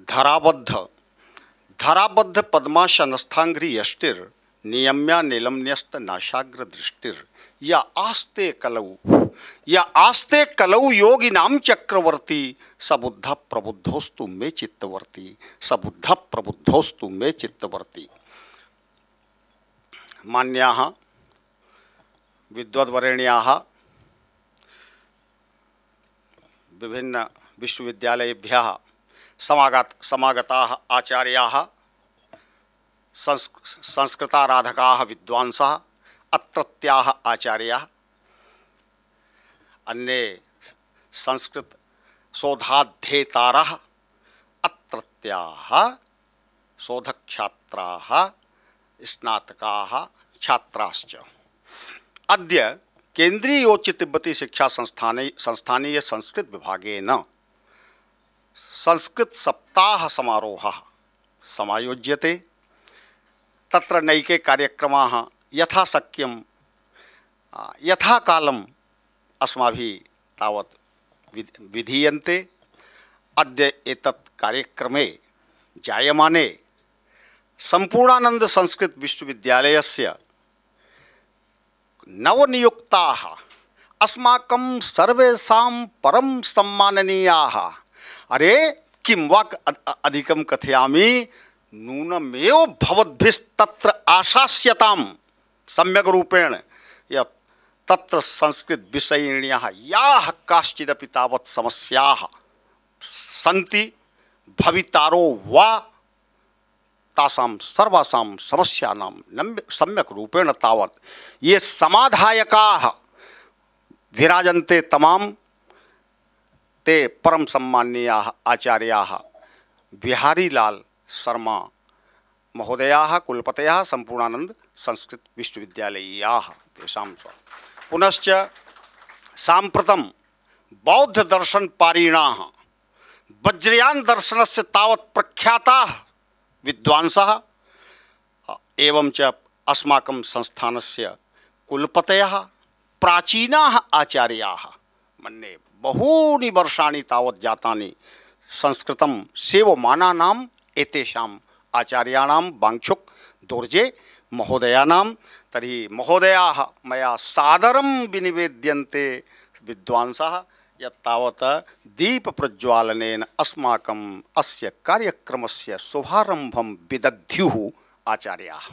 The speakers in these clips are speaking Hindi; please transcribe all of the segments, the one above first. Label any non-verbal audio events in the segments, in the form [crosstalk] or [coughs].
धराबद्ध धराबद्ध पद्माशनस्थांग्री यष्टिर नियम्या निलम्यस्त नाशाग्र दृष्टिर या आस्ते कलऊ या आस्ते कलऊ योगी नाम चक्रवर्ती सबुद्ध प्रबुद्धोस्तु में चित्तवर्ती सबुद्ध प्रबुद्धोस्तु में चित्तवर्ती मान्या विद्वद्वरेण्या विभिन्न विश्वविद्यालयेभ्य समागत समागता आचार्या संस्कृताराधका विद्वांस अत्रत्या आचार्या अन्य संस्कृत शोधाध्येता अत्रत्या शोधक छात्रा स्नातका छात्राश्च अद्य केन्द्रीयोच्च तिब्बती शिक्षा संस्थाने संस्थानीय संस्कृत विभागेन संस्कृत सप्ताह समारोह समायोज्य तत्र नैके कार्यक्रम यथाशक्यं यथा कालम् अस्माभिः विधीय अद्य एतत् कार्यक्रमे जायमाने सम्पूर्णानन्द संस्कृत विश्वविद्यालयस्य नवनियुक्ताः अस्माकं सर्वेषां परम सम्माननीया अरे किम वाक अधिकम कथयामी नूनमेव भवद्भिस्तत्र आशास्यताम सम्यक रूपेण या तत्र संस्कृत विषयिण्य या काश्चिदपि तावत् समस्या सन्ति भवितारो वा तासाम सर्वासाम समस्यानाम सम्यक रूपेण तावत ये समाधायका विराजन्ते तमाम ते परम सम्मान्य आचार्या लाल शर्मा महोदया कुलपतय संपूर्णानंद संस्कृत विश्वविद्यालया दर्शन पुनश्च वज्रयान दर्शन से तावत् प्रख्याता विद्वांस एवं च संस्थान से कुलपत प्राचीना आचार्या मन्ये बहूनी बहूनि वर्षाणि तावत् जातानि संस्कृतं सेवमानानाम् एतेषाम् आचार्याणां वाङ्क्षुक् दोर्जे महोदयानां तर्हि महोदयाः मया सादरं विनिवेद्यन्ते विद्वांसः दीप दीपप्रज्वालनेन अस्माकम् अस्य कार्यक्रमस्य शुभारम्भं विदध्युः आचार्याः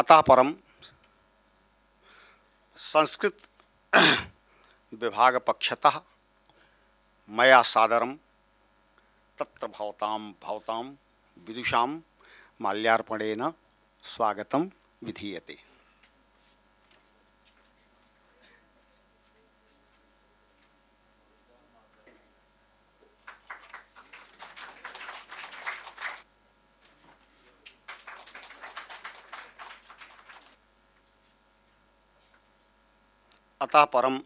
अतः परम संस्कृत विभाग पक्षतः मया सादरम तत्र भवताम भवताम विदुषाम माल्यार्पणेन स्वागतम विधीयते अतः परम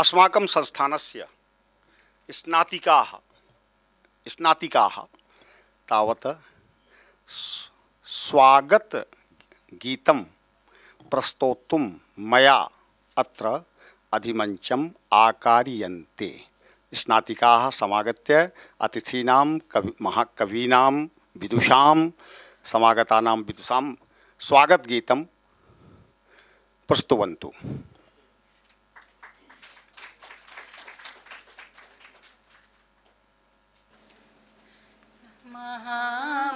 अस्माक संस्थान से स्नातिका स्नातिका स्वागत गीत प्रस्तोत मया अत्र अधिमंचम आकारियन्ते स्नातिका समागत्य अतिथीनां कवि विदुषा विदुषां विदुषा स्वागत गीत प्रस्तुवन्तु Huh.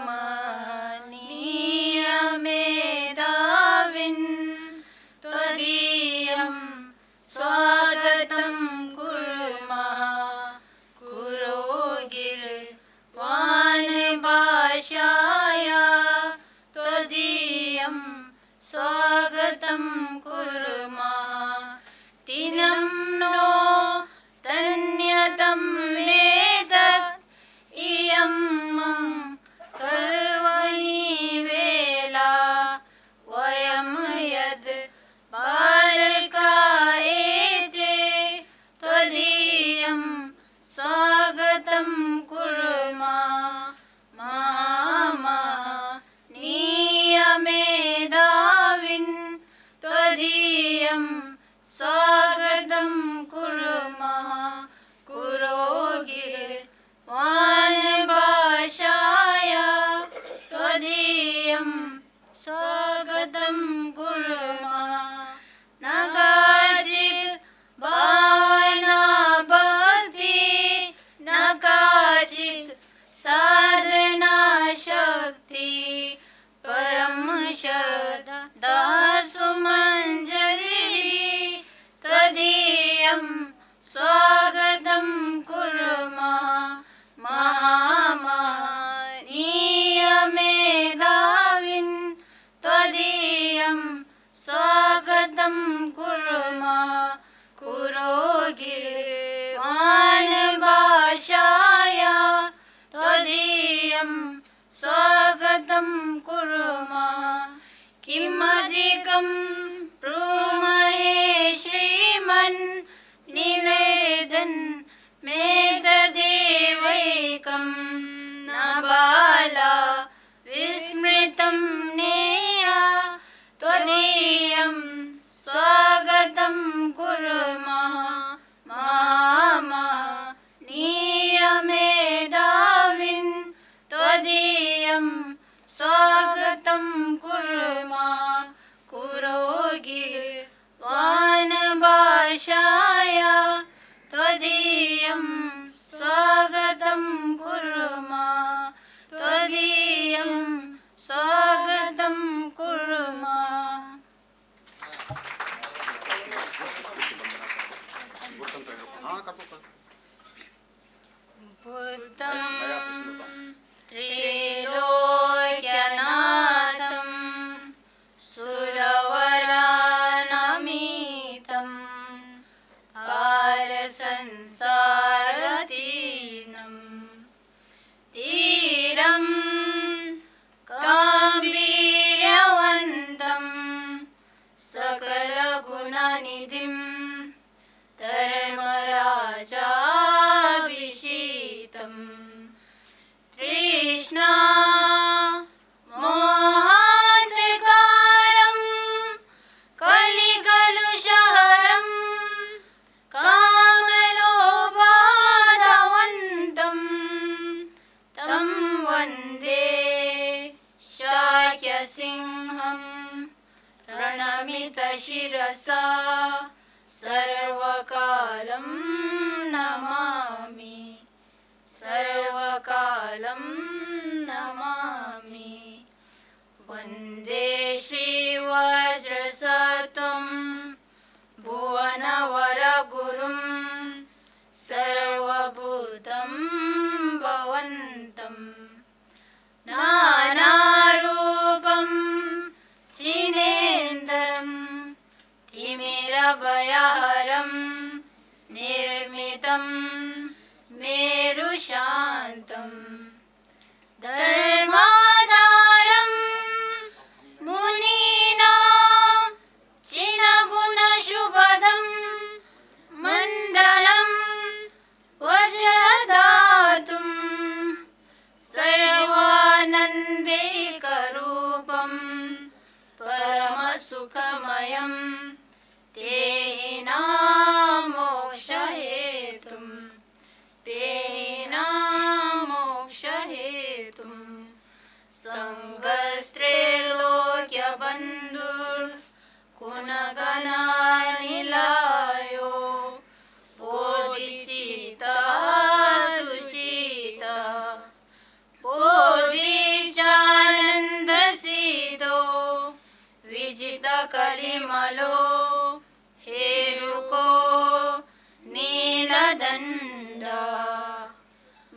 कुर्मा कुरो गिरे त्वदीयं स्वागतं कुर्मा किमधिकं प्रोमहे श्रीमन् निवेदन् मे स्वागतं कुर्म त्वदीयं त्रिलोक्यना शिरसा सर्वकालं नमामि सर्वकालम् नमामि वन्दे श्री भुवनवरगुरुं सर्वभूतं सर्वभूतं भवन्तम् निर्मितं मेरुशान्तम् धर्मादारम् मुनीना चिनगुणशुभदम् मण्डलं वज्रदातुम् सर्वानन्देकरूपम् परमसुखमयम् कुना मोक्षयितुं तेना मोक्षहेतुं सङ्गस्त्रैयोग्यबन्धुर्कुनगनानिलायो पोविचितचिता पूविचानन्दसितो विजितकलिमलो danda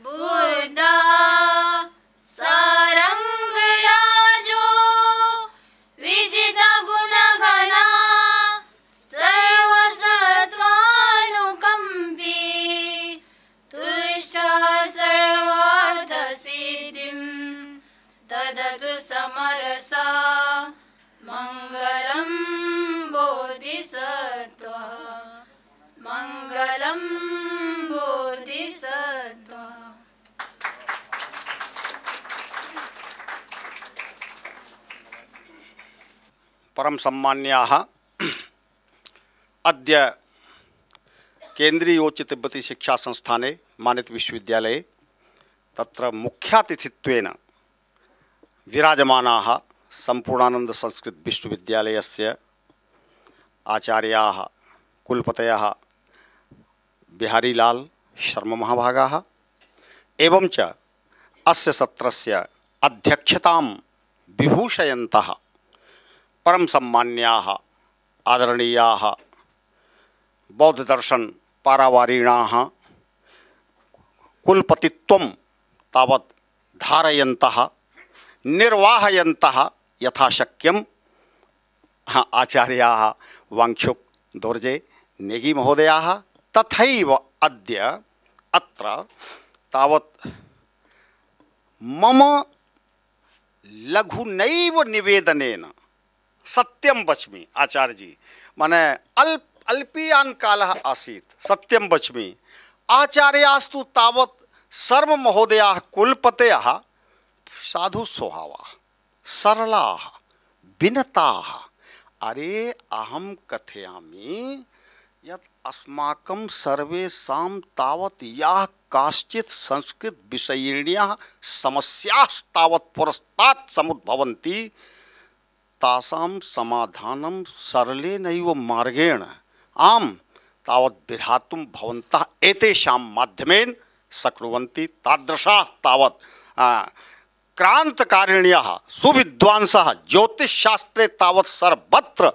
buddha परम सम्मान्याः अद्य संस्थाने मानित मानितविश्वविद्यालये तत्र मुख्यातिथित्वेन विराजमानाः सम्पूर्णानन्दसंस्कृतविश्वविद्यालयस्य आचार्याः कुलपतयः बिहारीलाल शर्ममहाभागाः एवं च अस्य सत्रस्य अध्यक्षतां विभूषयन्तः परम सम्मान्या आदरणीया बौद्धदर्शन पारावारीण कुलपतित्व तावत् धारय निर्वाहय यथाशक्यम आचार्या वाक्षुक दुर्जे नेगी महोदया तथा अद्य अत्र तावत् मम लघुन निवेदनेन सत्यम बचमी आचार्य जी माने अल्प अल्पियान काल आसीत सत्यम बचमी आचार्यास्तु तावत सर्व महोदया कुलपते साधु स्वभावा सरला विनता अरे अहम कथयामी यद अस्माक अस्माकं सर्वेषां या काचि संस्कृत संस्कृतविषयिण्यः समस्यास्तावत् पुरस्तात् समुद्भवती तासाम समाधानम सरले नहीं वो मार्गेण आम तावत विधातुम भवंता एते शाम माध्यमेन सक्रुवंती तादृशा तावत क्रांतकारिण्य सुविद्वांस शास्त्रे तावत सर्वत्र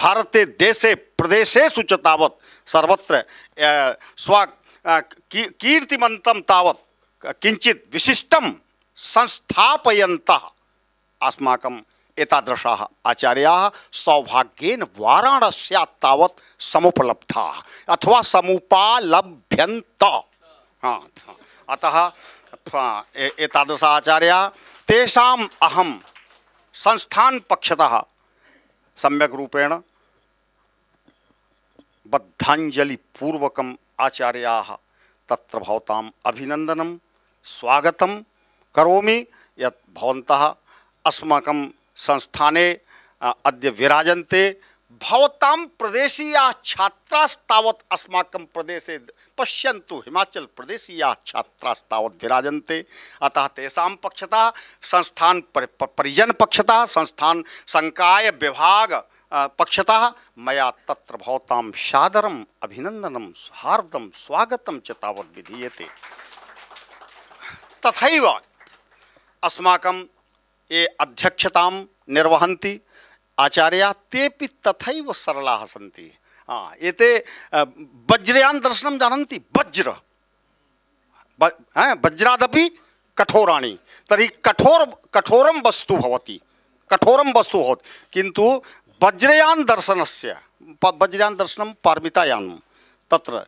भारते देशे प्रदेशे च सर्वत्र स्व की, कीर्तिमंतम तावत किंचित विशिष्टम संस्थापयंता अस्माकं एतादृशाः आचार्याः सौभाग्येन वाराणस्यात् तावत् समुपलब्धाः अथवा समुपालभ्यन्त हाँ अतः एतादृशाः आचार्याः तेषाम् अहं संस्थानपक्षतः सम्यक् रूपेण बद्धाञ्जलिपूर्वकम् आचार्याः तत्र भवताम् अभिनन्दनं स्वागतं करोमि यत् भवन्तः अस्माकं संस्थाने अद्य विराजन्ते भवतां प्रदेशीया छात्रास्तावत् अस्माकं प्रदेशे पश्यन्तु हिमाचल प्रदेशीया छात्रास्तावत् विराजन्ते अतः तेषां पक्षतः संस्थान परिजन पक्षतः संस्थान संकाय विभाग पक्षतः मया तत्र भवतां सादरम् अभिनन्दनं हार्दं स्वागतं च तावत् विधीयते तथैव अस्माकं ये अध्यक्षतां निर्वहन्ति आचार्या ते तथा सरला सी हाँ ये वज्रयान दर्शन जानती वज्र वज्रादपि कठोरा तरी कठोर कठोर वस्तु होती कठोरं वस्तु किंतु वज्रयान दर्शन से वज्रयान दर्शन पारमितायान तत्र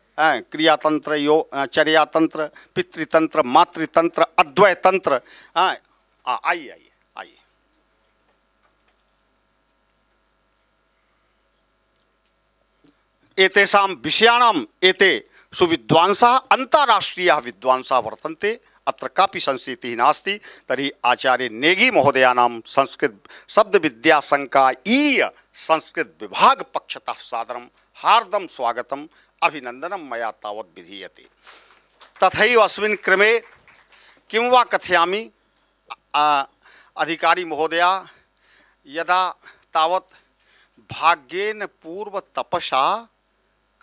क्रियातंत्र यो चर्यातन्त्र पितृतंत्र मातृतंत्र अद्वैतंत्र आइए आइए एतेषा विषयाणाम एते सुविद्वांसा अन्ताराष्ट्रीयाः विद्वांसा वर्तन्ते अत्र कापि संस्कृतिः नास्ति तर्हि आचार्य नेगी महोदयानां संस्कृत शब्द विद्या संस्कृत विभाग पक्षतः सादरम हार्दम स्वागतम अभिनंदनम मया तावत् विधीयते तथैव अस्मिन् क्रमे किं वा कथयामि अधिकारी महोदया यदा तावत् भाग्येन पूर्व तपसा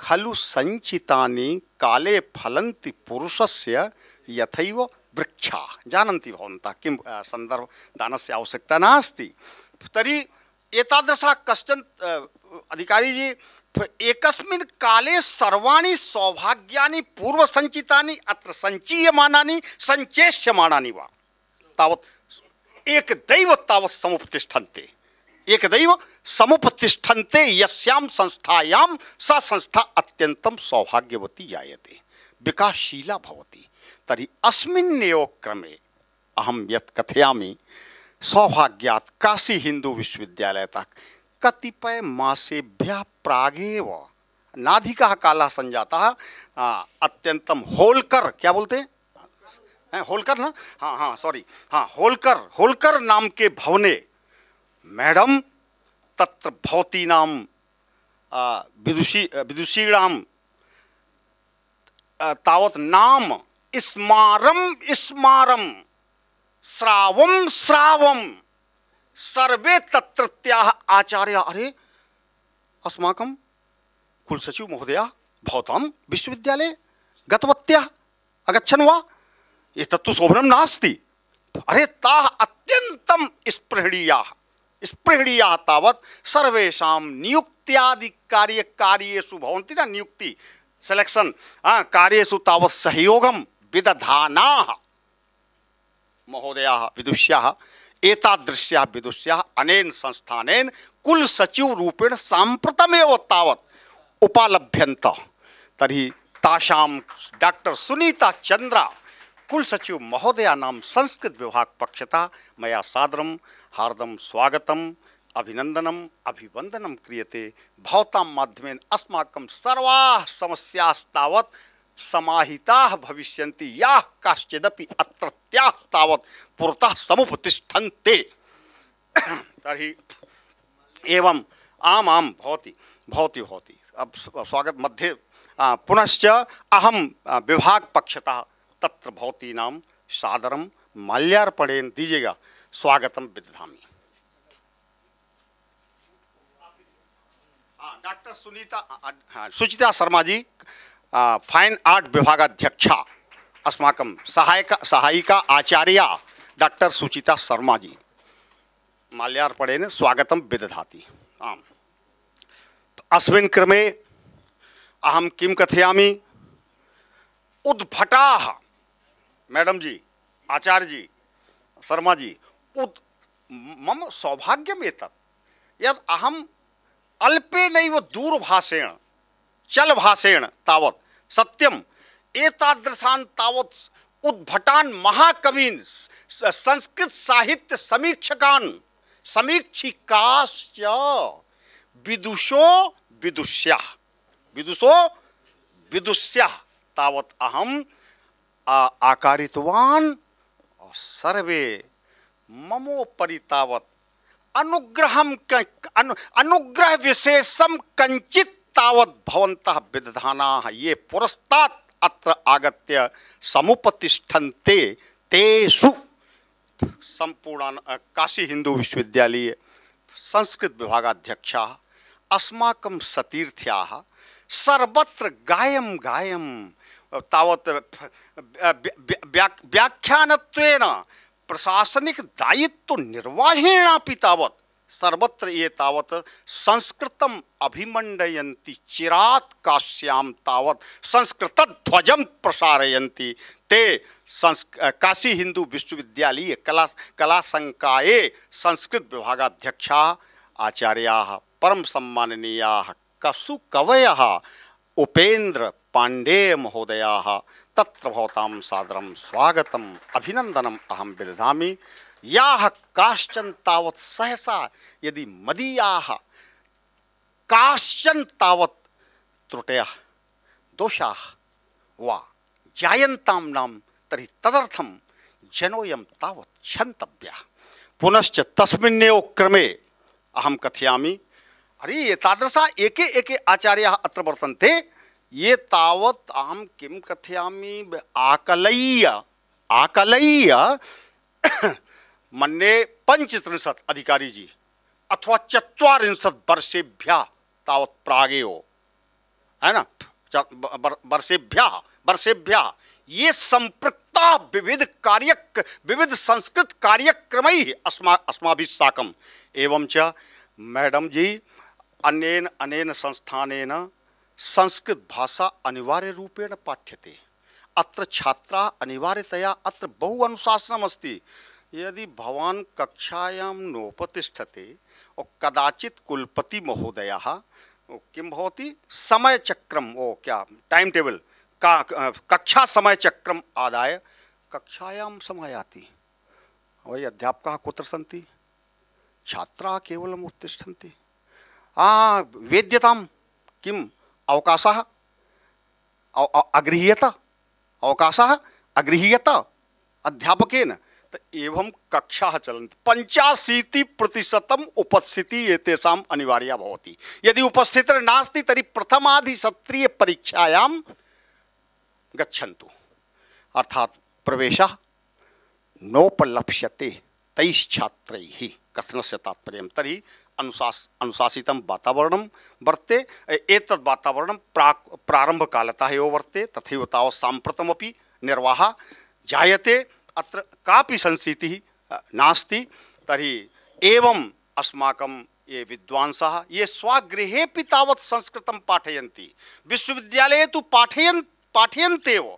खलु सञ्चितानि काले फलन्ति पुरुषस्य यथैव वृक्षा जानन्ति भवन्तः किं सन्दर्भदानस्य आवश्यकता नास्ति तर्हि एतादृशः कश्चन अधिकारीजी एकस्मिन् काले सर्वाणि सौभाग्यानि पूर्वसञ्चितानि अत्र सञ्चीयमानानि सञ्चेष्यमाणानि वा तावत् एकदैव तावत् समुपतिष्ठन्ते एकदैव समुपतिष्ठन्ते यस्याम संस्थायाम सा संस्था अत्यंतम सौभाग्यवती जायते विकासशीला भवति तर्हि अस्मिन्नेव क्रमे अहम यत कथयामि सौभाग्यात काशी हिंदू विश्वविद्यालय तक कतिपय मासेभ्यः प्रागेव नाधिका काला संजाता अत्यंतम होलकर क्या बोलते हैं हाँ, होलकर ना हाँ हाँ सॉरी हाँ होलकर होलकर नाम के भवने मैडम तत्र भवतीनाम विदुषी विदुषीणाम तावत नाम स्मारम स्मारम श्रावम श्रावम सर्वे तत्रत्या आचार्य अरे अस्माक कुलसचिव महोदया भवताम विश्वविद्यालय गतवत्या अगछन वा ये तत्व शोभनम नास्ति अरे ता अत्यन्तं स्पृहणीया स्पृहणीया तावत सर्वेशा नियुक्त्यादि कार्य कार्येशु भवंती ना नियुक्ति सिलेक्शन हाँ कार्येशु तावत सहयोगम विदधाना महोदया विदुष्या एतादृश्या विदुष्या अनेन संस्थानेन कुल सचिव रूपेण सांप्रतमेव तावत उपालभ्यंत तरी ताशाम डॉक्टर सुनीता चंद्रा कुल सचिव महोदया नाम संस्कृत विभाग पक्षता मया सादरम हार्दम स्वागतम अभिनंदनम अभिवंदनम क्रियते भवताम माध्यमेन अस्माकं सर्वा समस्यास्तावत समाहिता भविष्यन्ति या काश्चिदपि अत्रत्यास्तावत पुरतः समुपतिष्ठन्ते [coughs] तर्हि एवम् आम आम भवति भवति भवति अब स्वागत मध्य पुनश्च अहम विभाग पक्षतः तत्र भवतीनां सादरम माल्यार्पणेन दीजिएगा स्वागत विदधा हाँ, डॉक्टर सुनीता हाँ, हाँ, सुचिता शर्मा जी फाइन आर्ट विभागाध्यक्षा अस्माक सहायक सहायिका आचार्या डॉक्टर सुचिता शर्मा जी माल्यार्पणेन स्वागत विदधा आम अस्मिन् क्रमे अहम किं कथयामी उद्भटा मैडम जी आचार्य जी शर्मा जी उद मम सौभाग्यम एतत् यद अहम अल्पे नैव दूरभाषेण भाषेण तावत् सत्यम एतादृशान तावत् उद्भटान महाकवीन संस्कृत साहित्य समीक्षकान समीक्षिकाश्च विदुषो विदुष्या विदुषो विदुष्या तावत् अहम आकारितवान सर्वे परितावत अनुग्रहम अनु, अनुग्रह विशेषम कंचित तावत भवंत विदधाना ये पुरस्तात अत्र आगत्य समुपतिष्ठन्ते तेसु संपूर्ण काशी हिंदू विश्वविद्यालय संस्कृत विभागाध्यक्ष अस्माक सतीर्थ्या सर्वत्र गायम गायम तावत व्याख्यान प्रशासनिक दायित्व निर्वाहेणा पितावत सर्वत्र ये तावत संस्कृत अभिमंडयती चिरात काश्याम तावत संस्कृत ध्वज प्रसारयती ते संस्क काशी हिंदू विश्वविद्यालय कला कला संकाय संस्कृत विभागाध्यक्षा आचार्या परम सम्माननीया कसु कवय उपेन्द्र पांडेय महोदया तत्र भवतां सादरं स्वागतम् अभिनन्दनम् अहं विदधामि याः काश्चन तावत् सहसा यदि मदीयाः काश्चन तावत् त्रुटयः दोषाः वा जायन्तां नाम तर्हि तदर्थं जनोऽयं तावत् क्षन्तव्यः पुनश्च तस्मिन्नेव क्रमे अहं कथयामि अरे एतादृशा एके एके आचार्याः अत्र वर्तन्ते ये तावत अहम किम कथयामी आकलय आकलय [coughs] मन्ने पंच त्रिशत अधिकारी जी अथवा चत्वारिंशत वर्षेभ्य तावत प्रागे हो है ना वर्षेभ्य वर्षेभ्य ये संपृक्ता विविध कार्य विविध संस्कृत कार्यक्रम ही अस्मा अस्माभि साकम एवं च मैडम जी अनेन अनेन संस्थान संस्कृत भाषा अनिवार्य रूपेण पाठ्यते अत्र छात्रा अनिवार्यतया अत्र बहु अनुशासनमस्ति यदि भवान कक्षायां नोपतिष्ठते और कदाचित कुलपति कुलपतिमहोदयः किं भवति समयचक्रम ओ क्या टाइम टेबल का कक्षा समयचक्रम आदाय कक्षायां समायाति वही अध्यापकाः कुत्र सन्ति छात्रा केवलम् उत्तिष्ठन्ति आ वेद्यतां किं अवकाश अगृहत अवकाश अगृहत अध्यापक एवं कक्षा चलन्ति पंचाशीति प्रतिशत उपस्थिति एतेषां अनिवार्या होती यदि उपस्थित नास्ति तर्हि प्रथमाधिसत्रीयपरीक्षायां गच्छन्तु प्रवेश प्रवेशः नोपलप्स्यते कथन से तात्पर्य तरी अनुशास अनुशासित वातावरण वर्ते एक वातावरण प्रा प्रारम्भकालतः एव वर्ते तथा तावत् सांप्रतम निर्वाह जायते अत्र कापि संस्थिति नास्ति तरी एवं अस्माकं ये विद्वांस ये स्वगृह तावत् संस्कृत पाठय विश्वविद्यालय तो पाठय पाठयन्त्येव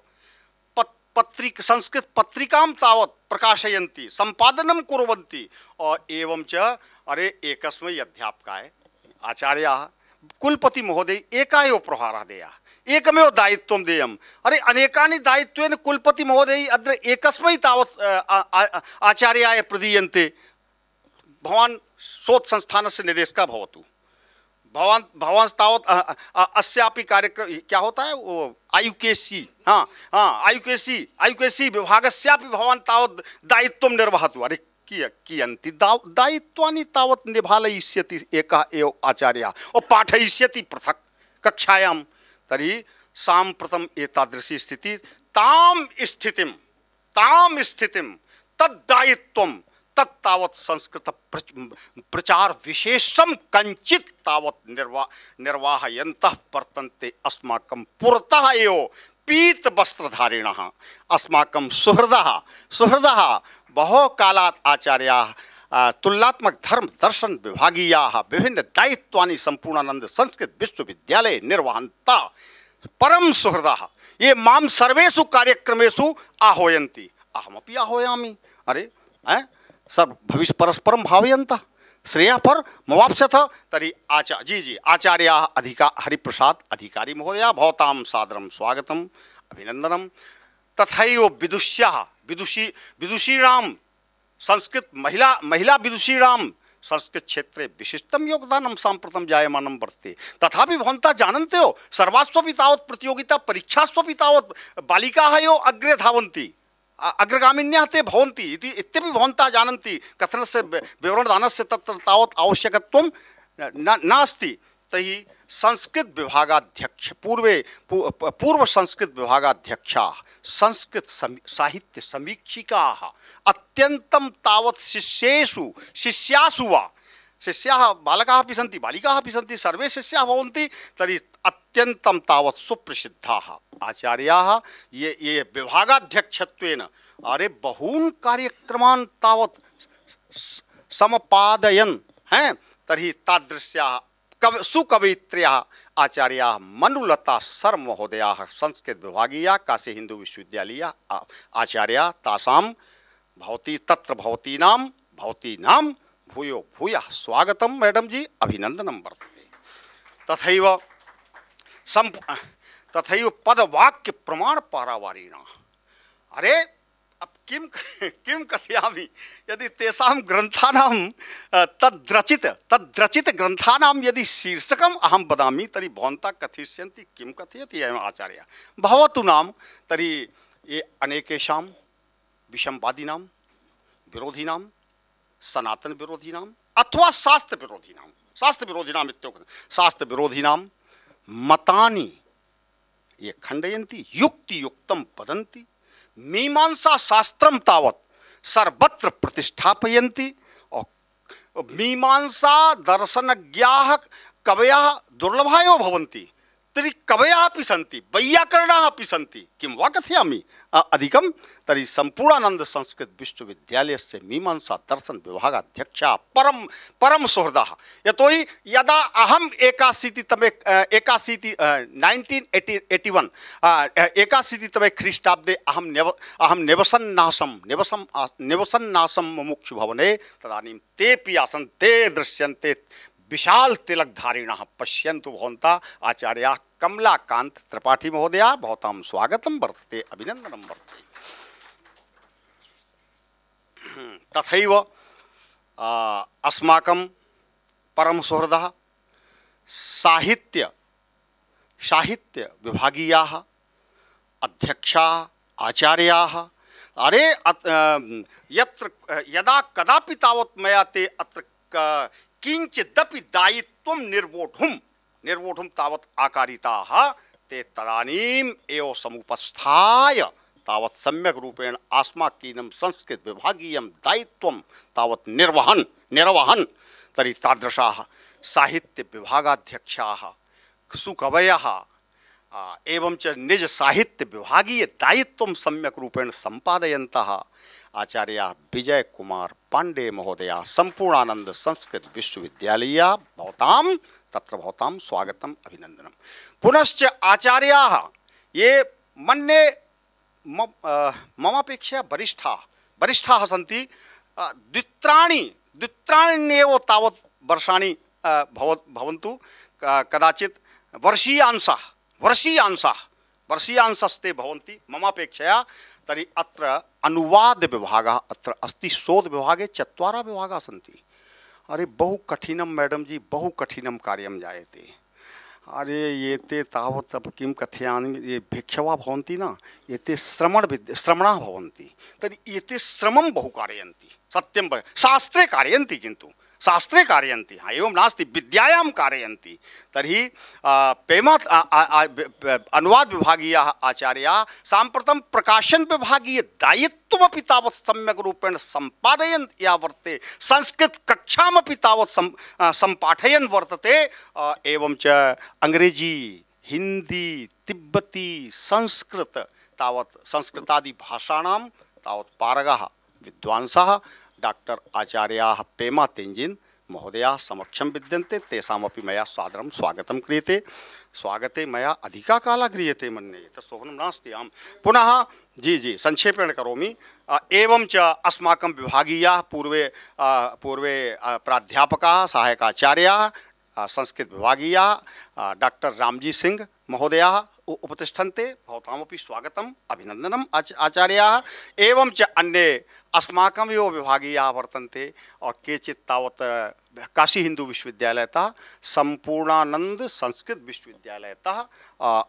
पत् पत्रिक संस्कृतपत्रिकां तावत् प्रकाशयन्ति संपादन कुर्वन्ति और एवं च अरे एकस्मै अध्यापकाय आचार्य कुलपति महोदय एव प्रहार देया एकमेव दायित्व देयम अरे अनेकानि दायित्व कुलपति महोदय अद्र एकस्मै तावत आचार्याय प्रदीयन्ते से निदेश का भवतु भवान भवान तावत अस्यापि कार्यक्रम क्या होता है वो आयु के सी हाँ हाँ आयु के सी आयु के सी विभाग भवान तावत दायित्व निर्वाहतु अरे किय दायित्व दा दायित्वानि तावत् निभालयिष्यति एकः एव आचार्यः और पाठयिष्यति पृथक् कक्षायां तर्हि साम्प्रतम् एतादृशी स्थितिः ताम स्थितिं ताम स्थितिं तद्दायित्वं तत्तावत् संस्कृत प्रचार विशेषं कंचित तावत निर्वा निर्वाहयन्तः वर्तन्ते अस्माकं पुरतः एव वस्त्रधारिण अस्माक सुहृद सुहृद बहु कालात् आचार्याः धर्म दर्शन विभागीया विभिन्न दायित्वानी संपूर्णानंद संस्कृत विश्वविद्यालय निर्वाहता परम सुहृद ये माम सर्वेशु कार्यक्रमेशु आहोयंती भी आहोयामी अरे ऐ सब भविष्य परस्परम भावयंता श्रेय पर था तरी आचार्य जी जी आचार्य अधिका हरिप्रसाद अधिकारी महोदया भवताम सादरम स्वागतम अभिनंदनम तथैव विदुष्या विदुषी विदुषी राम संस्कृत महिला महिला विदुषी राम संस्कृत क्षेत्रे विशिष्टम योगदान सांप्रतम जायमानम वर्ते तथा भी भवनता जानते हो सर्वास्वितावत प्रतियोगिता परीक्षास्वितावत बालिका है यो अग्रे धावंती अग्रगामिन्या ते भवंती इति इत्यपि भवन्तः जानन्ति दान से तत्र तावत् आवश्यकत्वं न नास्ति तैः संस्कृत विभागाध्यक्ष पूर्वे पूर्व संस्कृत विभागाध्यक्षा संस्कृत समी, साहित्य समीक्षिका अत्यंतम तावत शिष्यु शिष्यासु व शिष्या बालका भी सी बालिका भी सी सर्वे शिष्या तरी अत्यंतम तावत सुप्रसिद्धा आचार्या ये ये विभागाध्यक्ष अरे बहून कार्यक्रम तवत समपादयन हैं तरी तादृश्या कव सुकवित्र्या आचार्या मनुलता सर महोदया संस्कृत विभागीय काशी हिंदू विश्वविद्यालय आचार्य तासाम भवती तत्र भवती नाम भवती नाम भूयो भूय स्वागतम मैडम जी अभिनंदनम वर्तते तथा संप तथा पदवाक्य प्रमाण पारावारिणा अरे किम [laughs] किम कथयामि यदि तेषां ग्रन्थानां तद्रचित तद्रचित तद्रचितग्रन्थानां यदि शीर्षकम् अहं वदामि तर्हि भवन्तः कथिष्यन्ति किं कथयति अयम् आचार्यः भवतु नाम तर्हि ये अनेकेषां विषमवादीनां विरोधीनां सनातनविरोधीनाम् अथवा शास्त्रविरोधीनां शास्त्रविरोधीनाम् इत्युक्ते शास्त्रविरोधीनां मतानि ये खण्डयन्ति युक्तियुक्तं वदन्ति मीमांसा शास्त्रम तावत सर्वत्र प्रतिष्ठापयती और मीमांसा दर्शनज्ञा कवया दुर्लभायो भवन्ति तरी कवया सी वैयाकरण वैयाकरणाः अपि सन्ति किं वा कथयामि अधिकं तरी संपूर्णानंद संस्कृत विश्वविद्यालय से मीमांसा दर्शन अध्यक्ष परम परम सुहृदा यतो ही यदा अहम तमे एकाशीति एटी एटी वन एकाशीति तमे ख्रीष्टाब्दे अहम न्यव अहं निवसन्नासं निवसं निवसन्नासं मुमुक्षुभवने तदानीं तेऽपि आसन् ते दृश्यंते विशाल तिलकधारिण पश्यंतु भवंता आचार्य कमलाकांत त्रिपाठी महोदया भवतां स्वागतं वर्तते अभिनंदनम वर्तते तथा अस्माक परम परमसुहृदः साहित्य साहित्य साहित्यविभागीयाः अध्यक्षा आचार्याः अरे यत्र यदा कदापि तावत् मया ते अत्र किञ्चिदपि दायित्वं निर्वोढुं निर्वोढुं तावत् आकारिताः ते तदानीम् एव समुपस्थाय तावत सम्यक रूपेण आस्मा संस्कृत विभागीय दायित्व तावत निर्वहन निर्वहन तरी तादृशा साहित्य विभागाध्यक्षा सुकवय एवं च निज साहित्य विभागीय दायित्व सम्यक रूपेण संपादयंत आचार्य विजय कुमार पांडे महोदय संपूर्णानंद संस्कृत विश्वविद्यालय भवताम तत्र भवताम स्वागतम अभिनंदनम पुनश्च आचार्य ये मन्ने अपेक्षा वरिष्ठा वरिष्ठा सी द्वित्राणि द्वित्राण्येव तावत् वर्षाणि भवन्तु कदाचित् वर्षीयांशः वर्षीयांशः वर्षीयांशस्ते भवन्ति ममापेक्षया तर्हि अत्र अनुवादविभागः अत्र अस्ति शोधविभागे चत्वारः विभागाः सन्ति अरे बहु कठिनं मैडम जी बहु कठिनं कार्यं जायते अरे ये ते तावत् तप किम कथयामि ये भिक्षवा भवंती ना ये ते श्रमण श्रमणा भवंती भवन्ति ये ते श्रमं बहु कारयन्ति सत्यं शास्त्रे कारयन्ति किंतु शास्त्रे कारयन्ति हा एवं नास्ति विद्यायां कारयन्ति तर्हि पेमा अनुवादविभागीयाः आचार्याः साम्प्रतं प्रकाशनविभागीयदायित्वमपि तावत् सम्यक् रूपेण सम्पादयन् या वर्ते संस्कृतकक्षामपि तावत् सं सम्पाठयन् वर्तते एवं च अङ्ग्रेजी हिन्दी तिब्बती संस्कृत तावत् संस्कृतादिभाषाणां तावत् पारगः विद्वांसः डॉक्टर आचार्या पेमा महोदया महोदयाः विद्यंते विद्यन्ते मैं सादर स्वागत क्रीय से स्वागते मैं अधिका काला से मन तो शोभन नास्ति आम पुनः जी जी संक्षेपेण कौमी एवं च विभागीय पूर्व पूर्व प्राध्यापक सहायकाचार्य संस्कृत विभागीय डॉक्टर रामजी सिंह महोदया उपतिष्ठन्ते भवतामपि स्वागतम् अभिनन्दनम् आच आचार्याः एवं च अन्ये अस्माकमेव विभागीयाः वर्तन्ते और केचित् तावत् काशी हिंदू विश्वविद्यालयतः संपूर्णानंद संस्कृत विश्वविद्यालयतः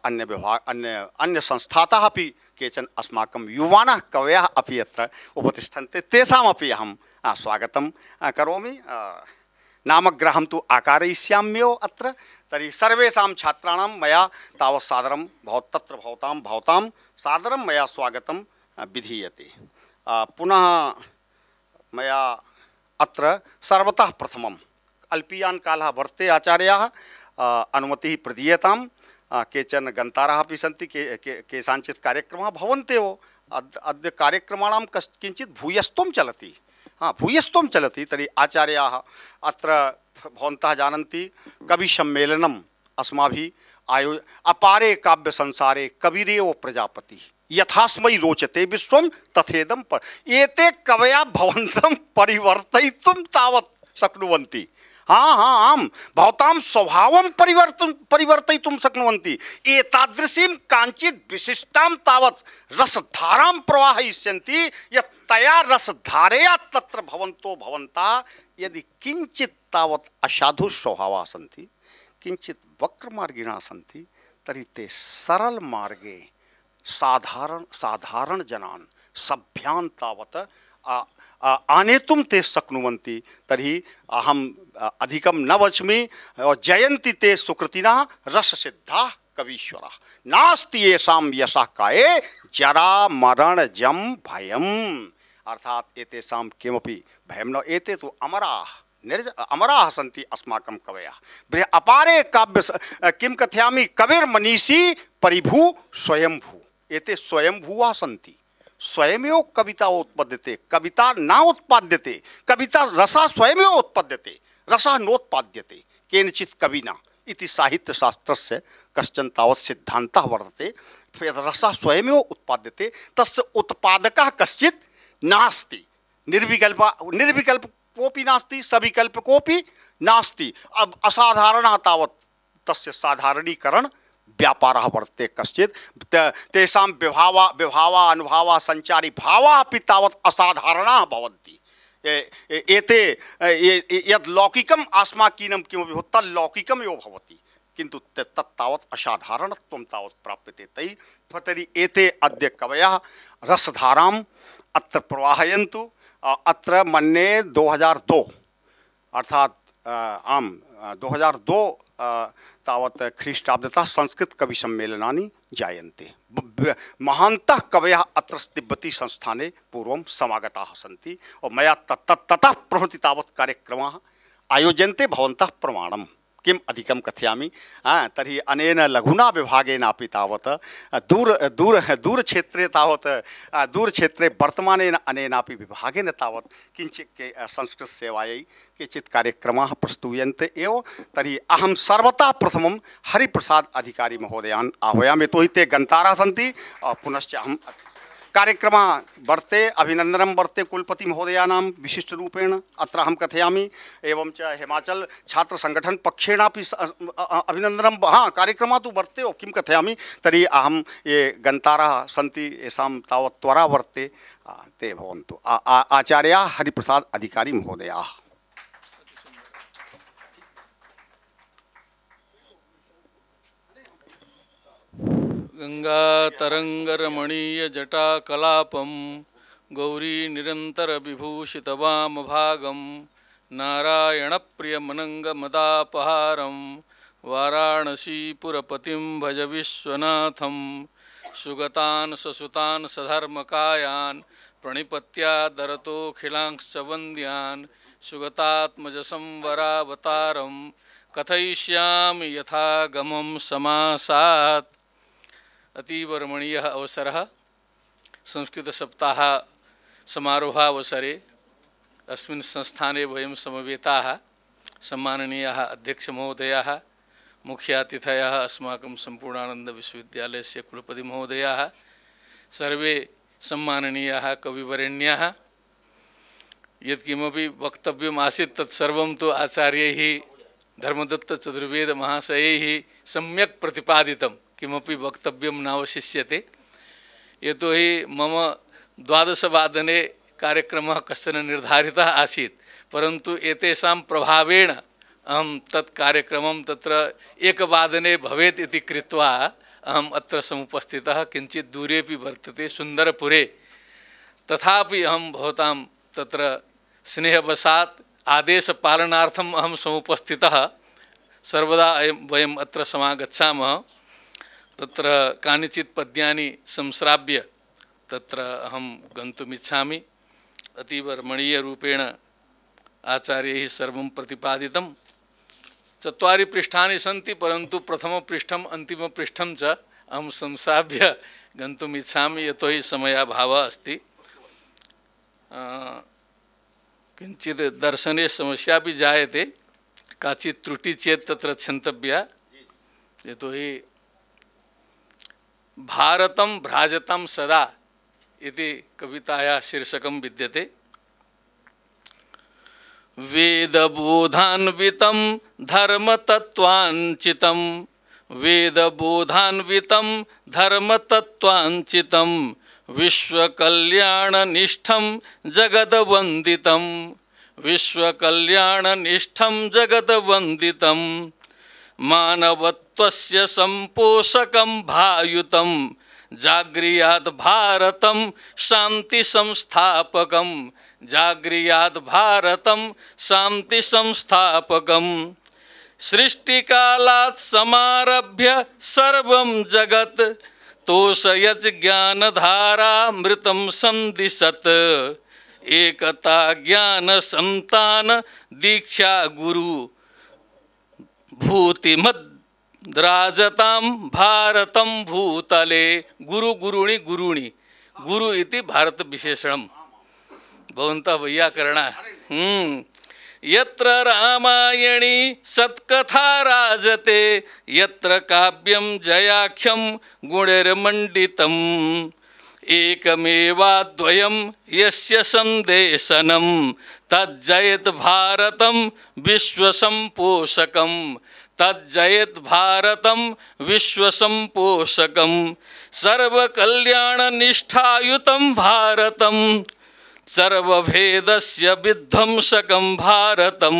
अन्य विभाग अन्य अन्य संस्थातः अपि केचन अस्माकं युवानः कवयः अपि अत्र उपतिष्ठन्ते तेषामपि अहं स्वागतं करोमि नामग्रहं तु आकारयिष्याम्येव अत्र तरी सर्वेशा छात्राण मैं तावत् सादरं भव तत्र भवतां भवतां सादरं मया स्वागतं विधीयते पुनः मैं अत्र सर्वतः प्रथम अल्पीयान काल वर्ते आचार्य अनुमति प्रदीयता केचन गंता अपि सन्ति के के केषाञ्चित् कार्यक्रमाः अद अद्य कार्यक्रम कार्यक्रमाणां कश् चलती हाँ भूयस्व चलती तरी आचार्या अत्र कवि जानन्ति अस्मा भी आयो अपारे कविरे वो प्रजापति यथास्मयी रोचते विश्व तथेदम पर एते कवया भवन्तं परिवर्तित तावत शक्नुवंती हाँ हाँ आम भवताम स्वभाव परिवर्तन परिवर्तित शक्नुवंती एतादृशीं कांचित विशिष्टां तावत रसधारां प्रवाहयिष्यन्ति तया रस रसधारया तत्र भवंतो भवंता यदि किंचित तावत असाधु स्वभाव सी किंचित वक्र मार्गिणा सी तरी ते सरल मार्गे साधारण साधारण जनान सभ्यान तावत आने तुम ते शक्नुवंती तरी अहम अधिकम न और जयंती ते सुकृतिना रस सिद्धा कवीश्वरा नास्ति येषाम यशः काये जरा मरण जम भयम अर्थात एतेषां किमपि भयं न एते तो अमराः निर्ज अमराः सन्ति अस्माकं कवयः बृह अपारे काव्य किं कथयामि मनीषी परिभू स्वयंभू एते स्वयंभूवाः सन्ति स्वयमेव कविता उत्पद्यते कविता न उत्पाद्यते कविता रसा स्वयमेव उत्पद्यते रसा नोत्पाद्यते केनचित् कविना इति से कश्चन तावत् सिद्धान्तः वर्तते रसः स्वयमेव उत्पाद्यते तस्य उत्पादकः कश्चित् नास्ति निर्विकल्प निर्विकल्प कोपि नास्ति सविकल्प कोपि नास्ति अब असाधारण तावत तस्य साधारणीकरण व्यापार वर्ते कश्चित तेषा विभावा विभावा अनुभावा संचारी भावा अपनी तावत असाधारण भवन्ति एते यद लौकिकम आस्माकीनम किमपि होता लौकिकम यो भवति किंतु तत्तावत् असाधारण तावत् प्राप्यते तई फतरी एते अद्य कवय रसधारा अत्र प्रवाहयंतु अत्र मन्ने 2002 अर्थात आम 2002 तावत् ख्रीष्टाब्दतः संस्कृतकविसम्मेलनानि जायन्ते महान्तः कवयः अत्र तिब्बतीसंस्थाने पूर्वं समागताः सन्ति और मया ततः प्रभृति तावत् कार्यक्रमाः आयोज्यन्ते भवन्तः प्रमाणम् किम अधिकम कथयामी हाँ तरी अनेन लघुना विभागे विभागेनापि तावत दूर दूर दूर क्षेत्रे दूरक्षेत्रे तावत् दूरक्षेत्रे वर्तमानेन अनेनापि किंचित के संस्कृत संस्कृतसेवायै केचित् कार्यक्रम प्रस्तूयंत एव तरी अहम सर्वता प्रथम हरिप्रसाद अधिकारी अधिकारीमहोदयान् आह्वयामि यतोहि ते गन्तारः सन्ति पुनश्च अहम कार्यक्रम वर्ते अभिनंदन वर्ते कुलपति महोदयाना विशिष्ट रूपेण अत्र अहम कथयामी एवं च हिमाचल छात्र संगठन पक्षेण अभिनंदन हाँ कार्यक्रम तो वर्ते किं कथयामी तरी अहम ये गंता सी यहाँ तावत्वरा वर्ते ते आचार्या हरिप्रसाद अधिकारी महोदया गङ्गातरङ्गरमणीयजटाकलापं गौरीनिरन्तरविभूषितवामभागं नारायणप्रियमनङ्गमदापहारं वाराणसीपुरपतिं भज विश्वनाथं सुगतान् ससुतान् सधर्मकायान् प्रणिपत्यादरतोऽखिलांश्च वन्द्यान् सुगतात्मजसंवरावतारं कथयिष्यामि यथागमं समासात् अतीव रमणीय अवसर संस्कृत सप्ताह समारोहावसरे अस्मिन् संस्थाने वयं समवेताः सम्माननीयः अध्यक्षमहोदयः मुख्यातिथयः अस्माकं सम्पूर्णानन्दविश्वविद्यालयस्य कुलपतिमहोदयाः सर्वे सम्माननीयाः कविवरेण्याः यत्किमपि वक्तव्यम् आसीत् तत्सर्वं तु आचार्यैः धर्मदत्तचतुर्वेदमहाशयैः सम्यक् प्रतिपादितं किमपि वक्तव्यं नावशिष्यते यतोहि मम द्वादशवादने कार्यक्रमः कश्चन निर्धारितः आसीत् परन्तु एतेषां प्रभावेण अहं तत् कार्यक्रमं तत्र एकवादने भवेत् इति कृत्वा अहम् अत्र समुपस्थितः किञ्चित् दूरेपि वर्तते सुन्दरपुरे तथापि अहं भवतां तत्र स्नेहवशात् आदेशपालनार्थम् अहं समुपस्थितः सर्वदा अयं वयम् अत्र समागच्छामः तत्र कानिचित् पद्यानि संस्राव्य तत्र अहं गन्तुमिच्छामि अतीव रमणीयरूपेण आचार्यैः सर्वं प्रतिपादितं चत्वारि पृष्ठानि सन्ति परन्तु प्रथमपृष्ठम् अन्तिमपृष्ठं च अहं संसाभ्य गन्तुम् इच्छामि यतोहि समयाभावः अस्ति किञ्चित् दर्शने समस्या अपि जायते काचित् त्रुटि चेत् तत्र क्षन्तव्या यतोहि भारतं भ्राजतं सदा इति कवितायाः शीर्षकं विद्यते वेदबोधान्वितं धर्मतत्त्वाञ्चितं वेदबोधान्वितं धर्मतत्त्वाञ्चितं विश्वकल्याणनिष्ठं जगद्वन्दितं विश्वकल्याणनिष्ठं जगदवन्दितम् मानवत्वस्य सम्पोषकं भायुतं जाग्रियात् भारतं शान्तिसंस्थापकं जाग्रियात् भारतं शान्तिसंस्थापकं सृष्टिकालात् समारभ्य सर्वं जगत् तोषयच ज्ञानधारामृतं सन्दिशत् एकता ज्ञानसन्तान दीक्षा गुरु भूतिमद् राजताम भूतले गुरु गुरुणी गुरुणी गुरु इति भारत विशेषणम भवंता भैया करना हम्म यत्र रामायणी सत्कथा राजते यत्र काव्यम जयाख्यम गुणेरमंडितम एकमेवाद्वयम यस्य संदेशनम तज्जयत भारतम विश्वसंपोषकम तज्जयत भारतम विश्वसंपोषकम सर्वकल्याण निष्ठायुतम भारतम सर्वभेदस्य विध्वंसकम भारतम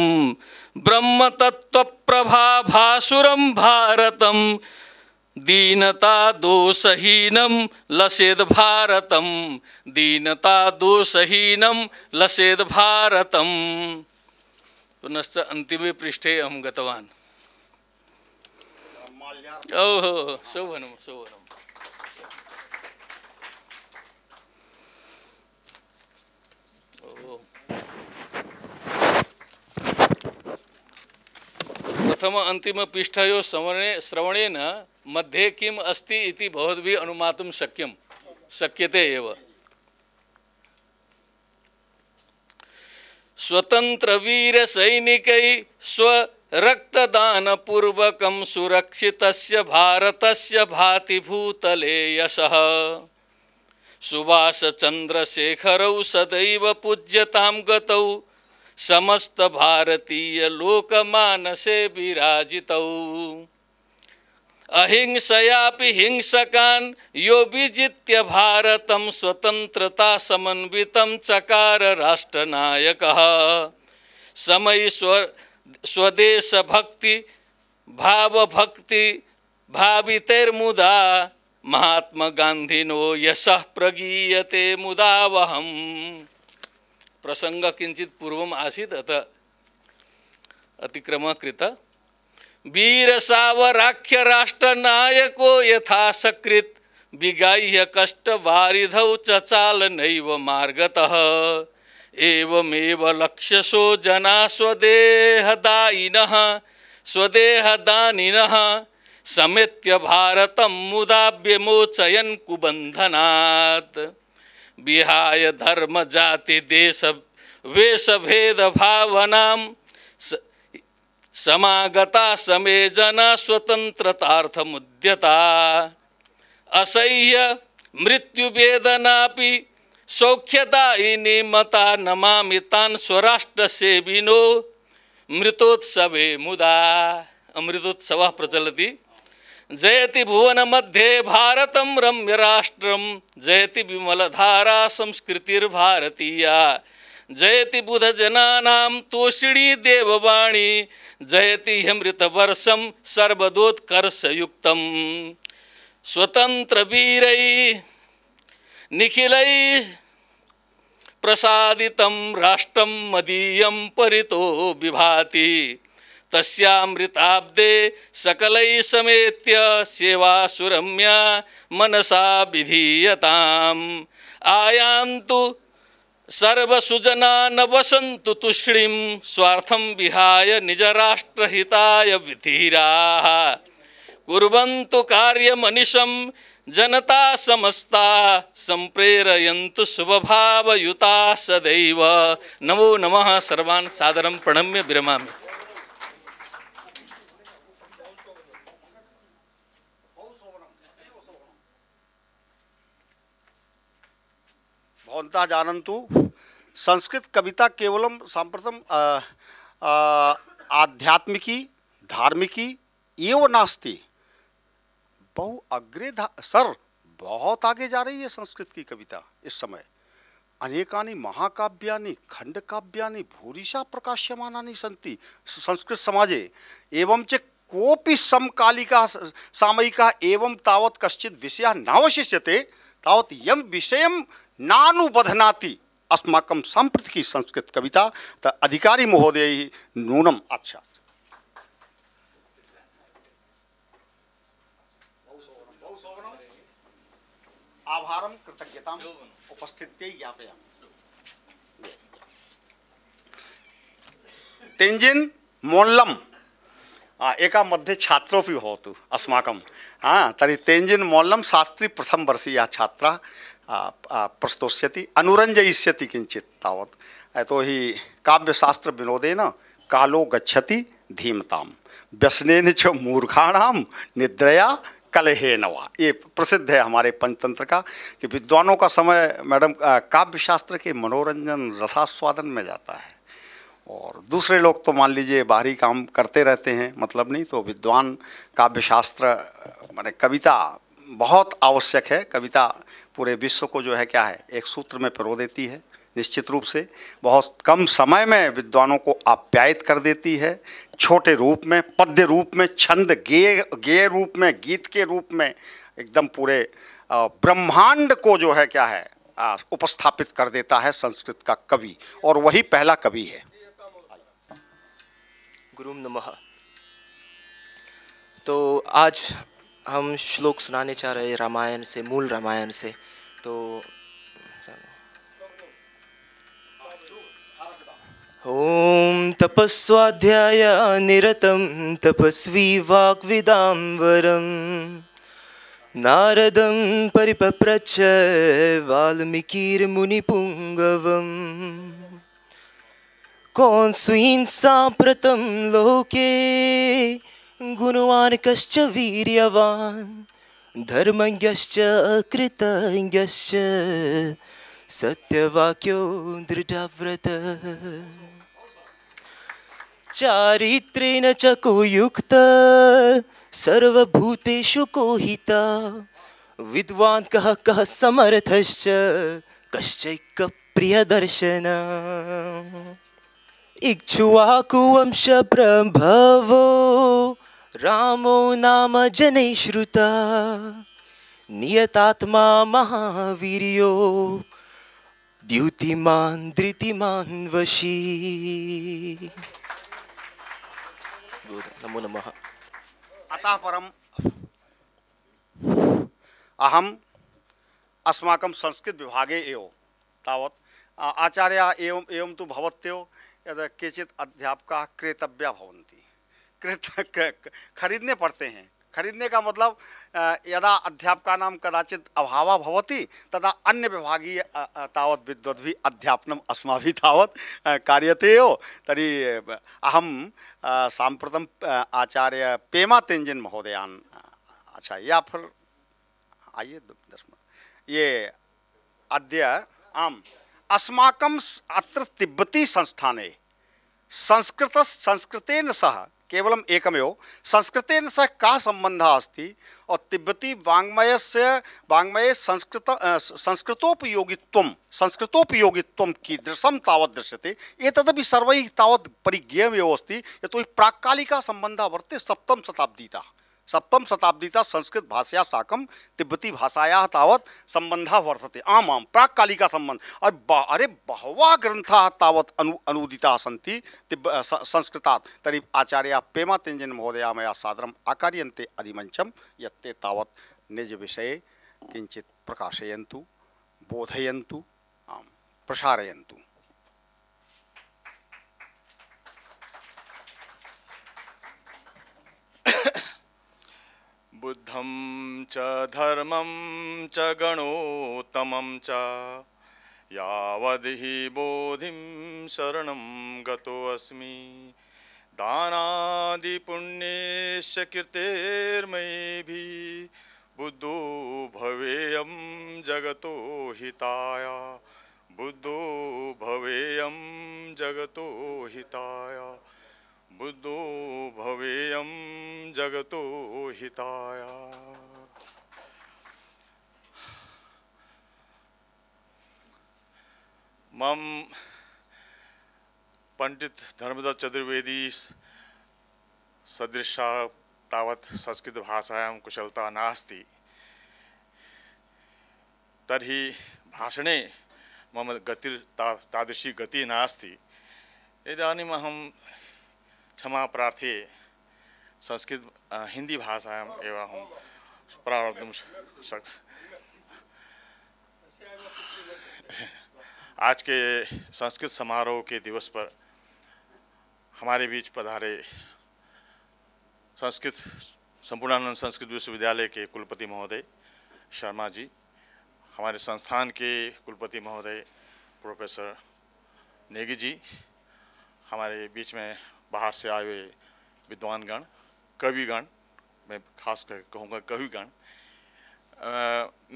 ब्रह्मतत्व प्रभाभासुरम भारतम दीनता दोषहीनम लसेद भारतम दीनता दोषहीनम लसेद भारतम पुनश्च अंतिमे पृष्ठे अहम गतवान ओहो शोभनम शोभनम प्रथम अंतिम पृष्ठयो श्रवणे श्रवणेन मध्ये किम अस्ति इति भवद्भिः अनुमातुं शक्यं शक्यते एव स्वतन्त्रवीरसैनिकैः स्वरक्तदानपूर्वकं सुरक्षितस्य भारतस्य भातिभूतले यशः सुभाषचन्द्रशेखरौ सदैव पूज्यतां गतौ समस्तभारतीयलोकमानसे विराजितौ अहिंसयापि हिंसकान् यो विजित्य भारतं स्वतन्त्रता समन्वितं चकार राष्ट्रनायकः समय स्व स्वदेशभक्ति भावभक्ति भावितैर्मुदा महात्मा यशः प्रगीयते मुदावहम् प्रसङ्ग किञ्चित् पूर्वम् आसीत् अत अतिक्रमः कृतः वीर सावराख्य राष्ट्र नायको सकृत विगाह्य कष्ट वारिध चचाल नैव एवमेव लक्ष्यसो जना स्वदेहदायिनः स्वदेहदानिनः समेत्य भारत मुदा विमोचयन् कुबंधना विहाय भेद भावना समागता समेजन स्वतन्त्रतार्थमुद्यता असह्य मृत्युवेदनापि सौख्यदायिनी मता नमामि तान् स्वराष्ट्रसेविनो मृतोत्सवे मुदा अमृतोत्सवः प्रचलति जयति भुवनमध्ये भारतं रम्यराष्ट्रं जयति विमलधारा संस्कृतिर्भारतीया जयति बुधजनानां तोषिणी देववाणी जयति युक्तम। स्वतंत्र वीरै निखिलै प्रसादितं राष्ट्रं मदीयं परितो विभाति तस्यामृताब्दे सकलै समेत्य सेवा सुरम्या मनसा विधीयताम् आयान्तु सर्वसुजना न वसंतु तुष्णी स्वार्थम विहाय निज राष्ट्रहिताय विधीरा कुर्वन्तु कार्यमनिशं जनता समस्ता संप्रेरयन्तु शुभभावयुता सदैव नमो नमः सर्वान् सादरं प्रणम्य विरमामि भवंता जानंतु संस्कृत कविता केवलम सांप्रतम आध्यात्मिकी धार्मिकी एवं नास्ति बहु अग्रे सर बहुत आगे जा रही है संस्कृत की कविता इस समय अनेकानि महाकाव्या खंडकाव्या भूरिशा प्रकाश्यमानानि सी संस्कृत समाजे एवं चे कोपि समकालिका सामयिका एवं तावत् कश्चित् विषयः नावशिष्यते तावत् यं विषयं नानुबध्नाति अस्माकं साम्प्रतिकी संस्कृतकविता त अधिकारी महोदयैः नूनम् आच्छात् आभारं कृतज्ञताम् उपस्थित्यै ज्ञापयामि तेंजिन मोल्लम एक मध्य छात्रोपि भवतु अस्माकं हा तर्हि तेञ्जिन् मोल्लं शास्त्री प्रथमवर्षीया छात्रा प्रस्तोष्यति अनुरंजयिष्यति किंचित तावत तो ही काव्यशास्त्र न कालो गच्छति धीमताम व्यसनेन च मूर्खाणाम निद्रया कलहे नवा ये प्रसिद्ध है हमारे पंचतंत्र का कि विद्वानों का समय मैडम काव्यशास्त्र के मनोरंजन रसास्वादन में जाता है और दूसरे लोग तो मान लीजिए बाहरी काम करते रहते हैं मतलब नहीं तो विद्वान काव्यशास्त्र मैंने कविता बहुत आवश्यक है कविता पूरे विश्व को जो है क्या है एक सूत्र में पिरो देती है निश्चित रूप से बहुत कम समय में विद्वानों को आप्यायित कर देती है छोटे रूप में पद्य रूप में छंद गेय गेय रूप में गीत के रूप में एकदम पूरे ब्रह्मांड को जो है क्या है उपस्थापित कर देता है संस्कृत का कवि और वही पहला कवि है गुरु नमः तो आज हम श्लोक सुनाने चाह रहे रामायण से मूल रामायण से तो ॐ तपस्वाध्याय निरतं तपस्वी वाग्विदाम्बरम् नारदं परिपप्रच वाल्मीकिर्मुनिपुङ्गवम् कौन्स्वीं साम्प्रतं लोके गुणवान कश्च वीर्यवान धर्मज्ञश्च कृतज्ञश्च सत्यवाक्यो दृढव्रतः चारित्रेण च को युक्त सर्वभूतेषु को हिता विद्वान् कः कः समर्थश्च कश्चैक कश्चैकप्रियदर्शन प्रभवो रामो नाम जने श्रुता नियतात्मा महावीरियो द्युतिमान धृतिमान वशी नमो नमः अतः परम अहम अस्माक संस्कृत विभागे एव तावत् आचार्य एवं एवं तो भवत्यो यद केचित् अध्यापकाः क्रेतव्या भवन्ति खरीदने पड़ते हैं खरीदने का मतलब यदा अध्यापका नाम कदाचित अभावा भवती तदा अन्य विभागीय तावत विद्वत भी अध्यापनम भी तावत कार्यते हो तरी अहम सांप्रतम आचार्य पेमा तेंजिन महोदयान अच्छा या फिर आइए दस मिनट ये अद्य आम अस्माकम अत्र तिब्बती संस्थाने संस्कृत संस्कृतेन सह केवल एकमेव संस्कृत सह का संबंध अस्त और तिब्बती वाङ्मय से वाङ्मये संस्कृत संस्कृतोपयोगित्वं संस्कृतोपयोगित्वं कीदृशं तावत् दृश्यते एतदपि सर्वैः तावत् परिज्ञेयमेव अस्ति यतोहि प्राक्कालिकः सम्बन्धः वर्तते सप्तमशताब्दीतः सप्तम तक संस्कृत भाषा साकम तिब्बती भाषाया तावत संबंधा वर्तते आम आम प्राककालिका संबंध और अरे बहवा ग्रंथा तावत अनु अनुदिता सन्ति तिब्ब संस्कृता तरी आचार्य पेमा तेंजन महोदया मैं सादरम आकार्यन्ते अधिमंचम यत्ते तावत निज विषय किंचित प्रकाशयंतु बोधयंतु आम प्रसारयंतु बुद्धं च धर्मं च गणोत्तमं च यावद्धि बोधिं शरणं गतोऽस्मि दानादिपुण्येश्च कृतेर्मयिभिः बुद्धो भवेयं जगतो हिताय बुद्धो भवेयं जगतो हिताय बुद्धो भवेयं जगतो हिताय मम पंडित धर्मदत्त चतुर्वेदी सदृश तवत संस्कृत संस्कृतभाषायां कुशलता नास्ति तरी भाषणे मम गतिर् ता तादृशी गतिः नास्ति इदानीम् क्षमा प्रार्थी संस्कृत हिंदी भाषा एवं हम प्रारब्धुं शख्स आज के संस्कृत समारोह के दिवस पर हमारे बीच पधारे संस्कृत संपूर्णानंद संस्कृत विश्वविद्यालय के कुलपति महोदय शर्मा जी हमारे संस्थान के कुलपति महोदय प्रोफेसर नेगी जी हमारे बीच में बाहर से आए हुए विद्वानगण कविगण मैं खास कर कहूँगा कविगण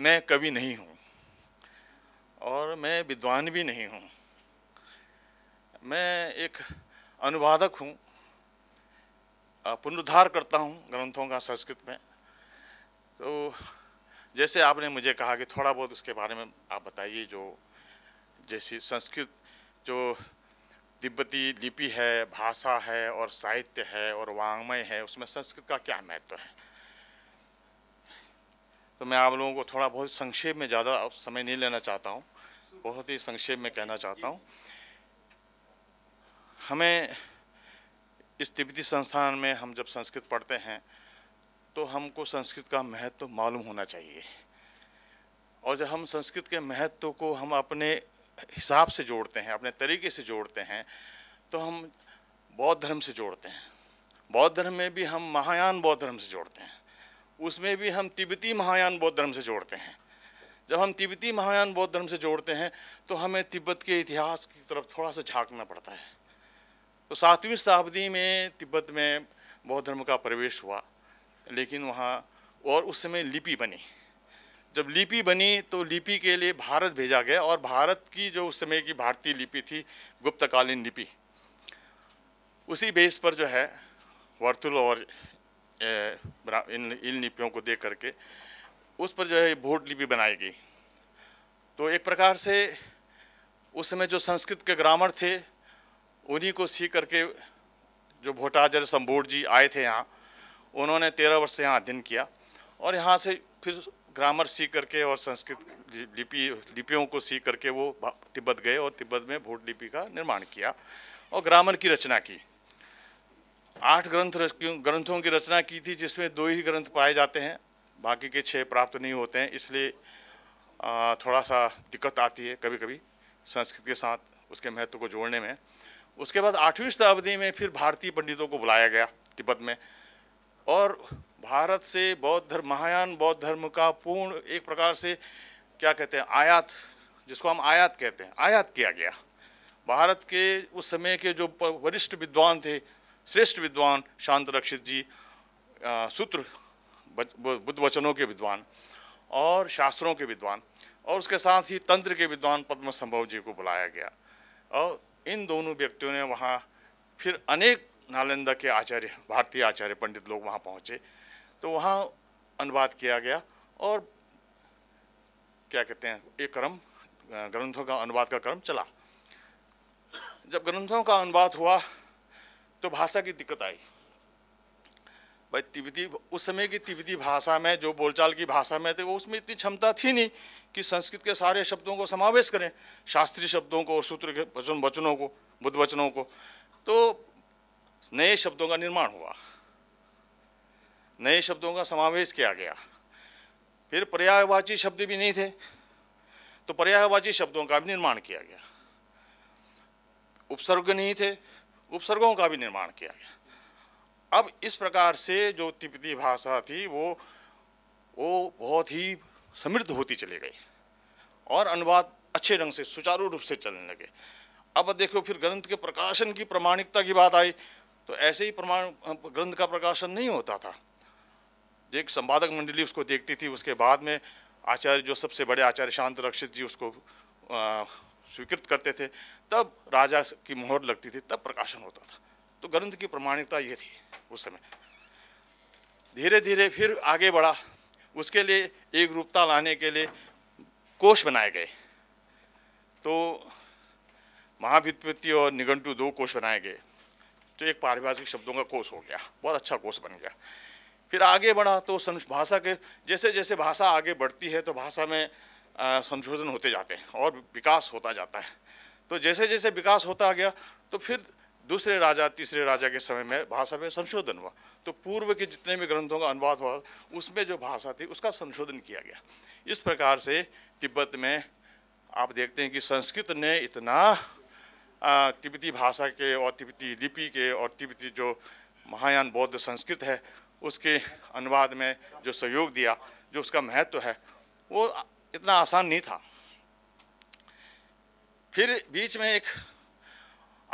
मैं कवि नहीं हूँ और मैं विद्वान भी नहीं हूँ मैं एक अनुवादक हूँ पुनरुद्धार करता हूँ ग्रंथों का संस्कृत में तो जैसे आपने मुझे कहा कि थोड़ा बहुत उसके बारे में आप बताइए जो जैसी संस्कृत जो तिब्बती लिपि है भाषा है और साहित्य है और वांग्मय है उसमें संस्कृत का क्या महत्व है तो मैं आप लोगों को थोड़ा बहुत संक्षेप में ज़्यादा समय नहीं लेना चाहता हूँ बहुत ही संक्षेप में कहना चाहता हूँ हमें इस तिब्बती संस्थान में हम जब संस्कृत पढ़ते हैं तो हमको संस्कृत का महत्व तो मालूम होना चाहिए और जब हम संस्कृत के महत्व तो को हम अपने हिसाब से जोड़ते हैं अपने तरीके से जोड़ते हैं तो हम बौद्ध धर्म से जोड़ते हैं बौद्ध धर्म में भी हम महायान बौद्ध धर्म से जोड़ते हैं उसमें भी हम तिब्बती महायान बौद्ध धर्म से जोड़ते हैं जब हम तिब्बती महायान बौद्ध धर्म से जोड़ते हैं तो हमें तिब्बत के इतिहास की तरफ थोड़ा सा झांकना पड़ता है तो सातवीं शताब्दी में तिब्बत में बौद्ध धर्म का प्रवेश हुआ लेकिन वहाँ और उस समय लिपि बनी जब लिपि बनी तो लिपि के लिए भारत भेजा गया और भारत की जो उस समय की भारतीय लिपि थी गुप्तकालीन लिपि उसी बेस पर जो है वर्तुल और इन इन लिपियों को देख करके उस पर जो है भोट लिपि बनाई गई तो एक प्रकार से उस समय जो संस्कृत के ग्रामर थे उन्हीं को सीख करके जो भोटाजर संबोध जी आए थे यहाँ उन्होंने तेरह वर्ष से यहाँ अध्ययन किया और यहाँ से फिर ग्रामर सीख करके और संस्कृत लिपि लिपियों को सीख करके वो तिब्बत गए और तिब्बत में भोट लिपि का निर्माण किया और ग्रामर की रचना की आठ ग्रंथ ग्रंथों की रचना की थी जिसमें दो ही ग्रंथ पाए जाते हैं बाकी के छः प्राप्त नहीं होते हैं इसलिए थोड़ा सा दिक्कत आती है कभी कभी संस्कृत के साथ उसके महत्व को जोड़ने में उसके बाद आठवीं शताब्दी में फिर भारतीय पंडितों को बुलाया गया तिब्बत में और भारत से बौद्ध धर्म महायान बौद्ध धर्म का पूर्ण एक प्रकार से क्या कहते हैं आयात जिसको हम आयात कहते हैं आयात किया गया भारत के उस समय के जो वरिष्ठ विद्वान थे श्रेष्ठ विद्वान शांत रक्षित जी आ, सूत्र बुद्ध वचनों के विद्वान और शास्त्रों के विद्वान और उसके साथ ही तंत्र के विद्वान पद्म संभव जी को बुलाया गया और इन दोनों व्यक्तियों ने वहाँ फिर अनेक नालंदा के आचार्य भारतीय आचार्य पंडित लोग वहाँ पहुँचे तो वहाँ अनुवाद किया गया और क्या कहते हैं ये क्रम ग्रंथों का अनुवाद का क्रम चला जब ग्रंथों का अनुवाद हुआ तो भाषा की दिक्कत आई भाई तिब्बती उस समय की तिब्बती भाषा में जो बोलचाल की भाषा में थे वो उसमें इतनी क्षमता थी नहीं कि संस्कृत के सारे शब्दों को समावेश करें शास्त्रीय शब्दों को और सूत्र के वचन वचनों को बुद्ध वचनों को तो नए शब्दों का निर्माण हुआ नए शब्दों का समावेश किया गया फिर पर्यायवाची शब्द भी नहीं थे तो पर्यायवाची शब्दों का भी निर्माण किया गया उपसर्ग नहीं थे उपसर्गों का भी निर्माण किया गया अब इस प्रकार से जो तिब्बती भाषा थी वो वो बहुत ही समृद्ध होती चली गई और अनुवाद अच्छे ढंग से सुचारू रूप से चलने लगे अब देखो फिर ग्रंथ के प्रकाशन की प्रमाणिकता की बात आई तो ऐसे ही प्रमाण ग्रंथ का प्रकाशन नहीं होता था देख संपादक मंडली उसको देखती थी उसके बाद में आचार्य जो सबसे बड़े आचार्य शांत रक्षित जी उसको स्वीकृत करते थे तब राजा की मोहर लगती थी तब प्रकाशन होता था तो ग्रंथ की प्रमाणिकता ये थी उस समय धीरे धीरे फिर आगे बढ़ा उसके लिए एक रूपता लाने के लिए कोष बनाए गए तो महाभित्पत्ति और निघंटू दो कोष बनाए गए तो एक पारिभाषिक शब्दों का कोष हो गया बहुत अच्छा कोष बन गया फिर आगे बढ़ा तो भाषा के जैसे जैसे भाषा आगे बढ़ती है तो भाषा में संशोधन होते जाते हैं और विकास होता जाता है तो जैसे जैसे विकास होता गया तो फिर दूसरे राजा तीसरे राजा के समय में भाषा में संशोधन हुआ तो पूर्व के जितने भी ग्रंथों का अनुवाद हुआ उसमें जो भाषा थी उसका संशोधन किया गया इस प्रकार से तिब्बत में आप देखते हैं कि संस्कृत ने इतना तिब्बती भाषा के और तिब्बती लिपि के और तिब्बती जो महायान बौद्ध संस्कृत है उसके अनुवाद में जो सहयोग दिया जो उसका महत्व है वो इतना आसान नहीं था फिर बीच में एक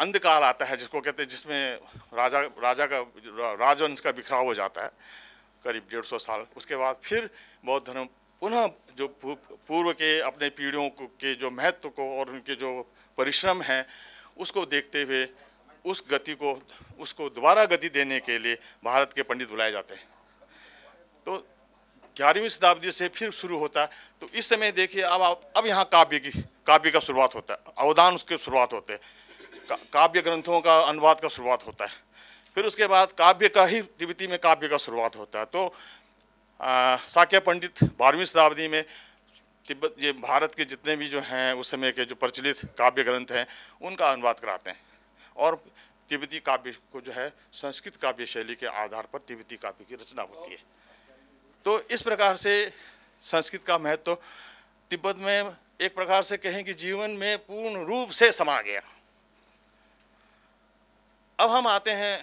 अंधकाल आता है जिसको कहते हैं जिसमें राजा राजा का राजवंश का बिखराव हो जाता है करीब डेढ़ सौ साल उसके बाद फिर बौद्ध धर्म पुनः जो पूर्व के अपने पीढ़ियों को के जो महत्व को और उनके जो परिश्रम हैं उसको देखते हुए उस गति को उसको दोबारा गति देने के लिए भारत के पंडित बुलाए जाते हैं तो ग्यारहवीं शताब्दी से फिर शुरू होता है तो इस समय देखिए अब आप अब यहाँ काव्य की काव्य का शुरुआत होता है अवदान उसके शुरुआत होते हैं काव्य ग्रंथों का अनुवाद का शुरुआत होता है फिर उसके बाद काव्य का ही तिब्बती में काव्य का शुरुआत होता है तो साक्य पंडित बारहवीं शताब्दी में तिब्बत ये भारत के जितने भी जो हैं उस समय के जो प्रचलित काव्य ग्रंथ हैं उनका अनुवाद कराते हैं और तिब्बती काव्य को जो है संस्कृत काव्य शैली के आधार पर तिब्बती काव्य की रचना होती है तो इस प्रकार से संस्कृत का महत्व तो तिब्बत में एक प्रकार से कहें कि जीवन में पूर्ण रूप से समा गया अब हम आते हैं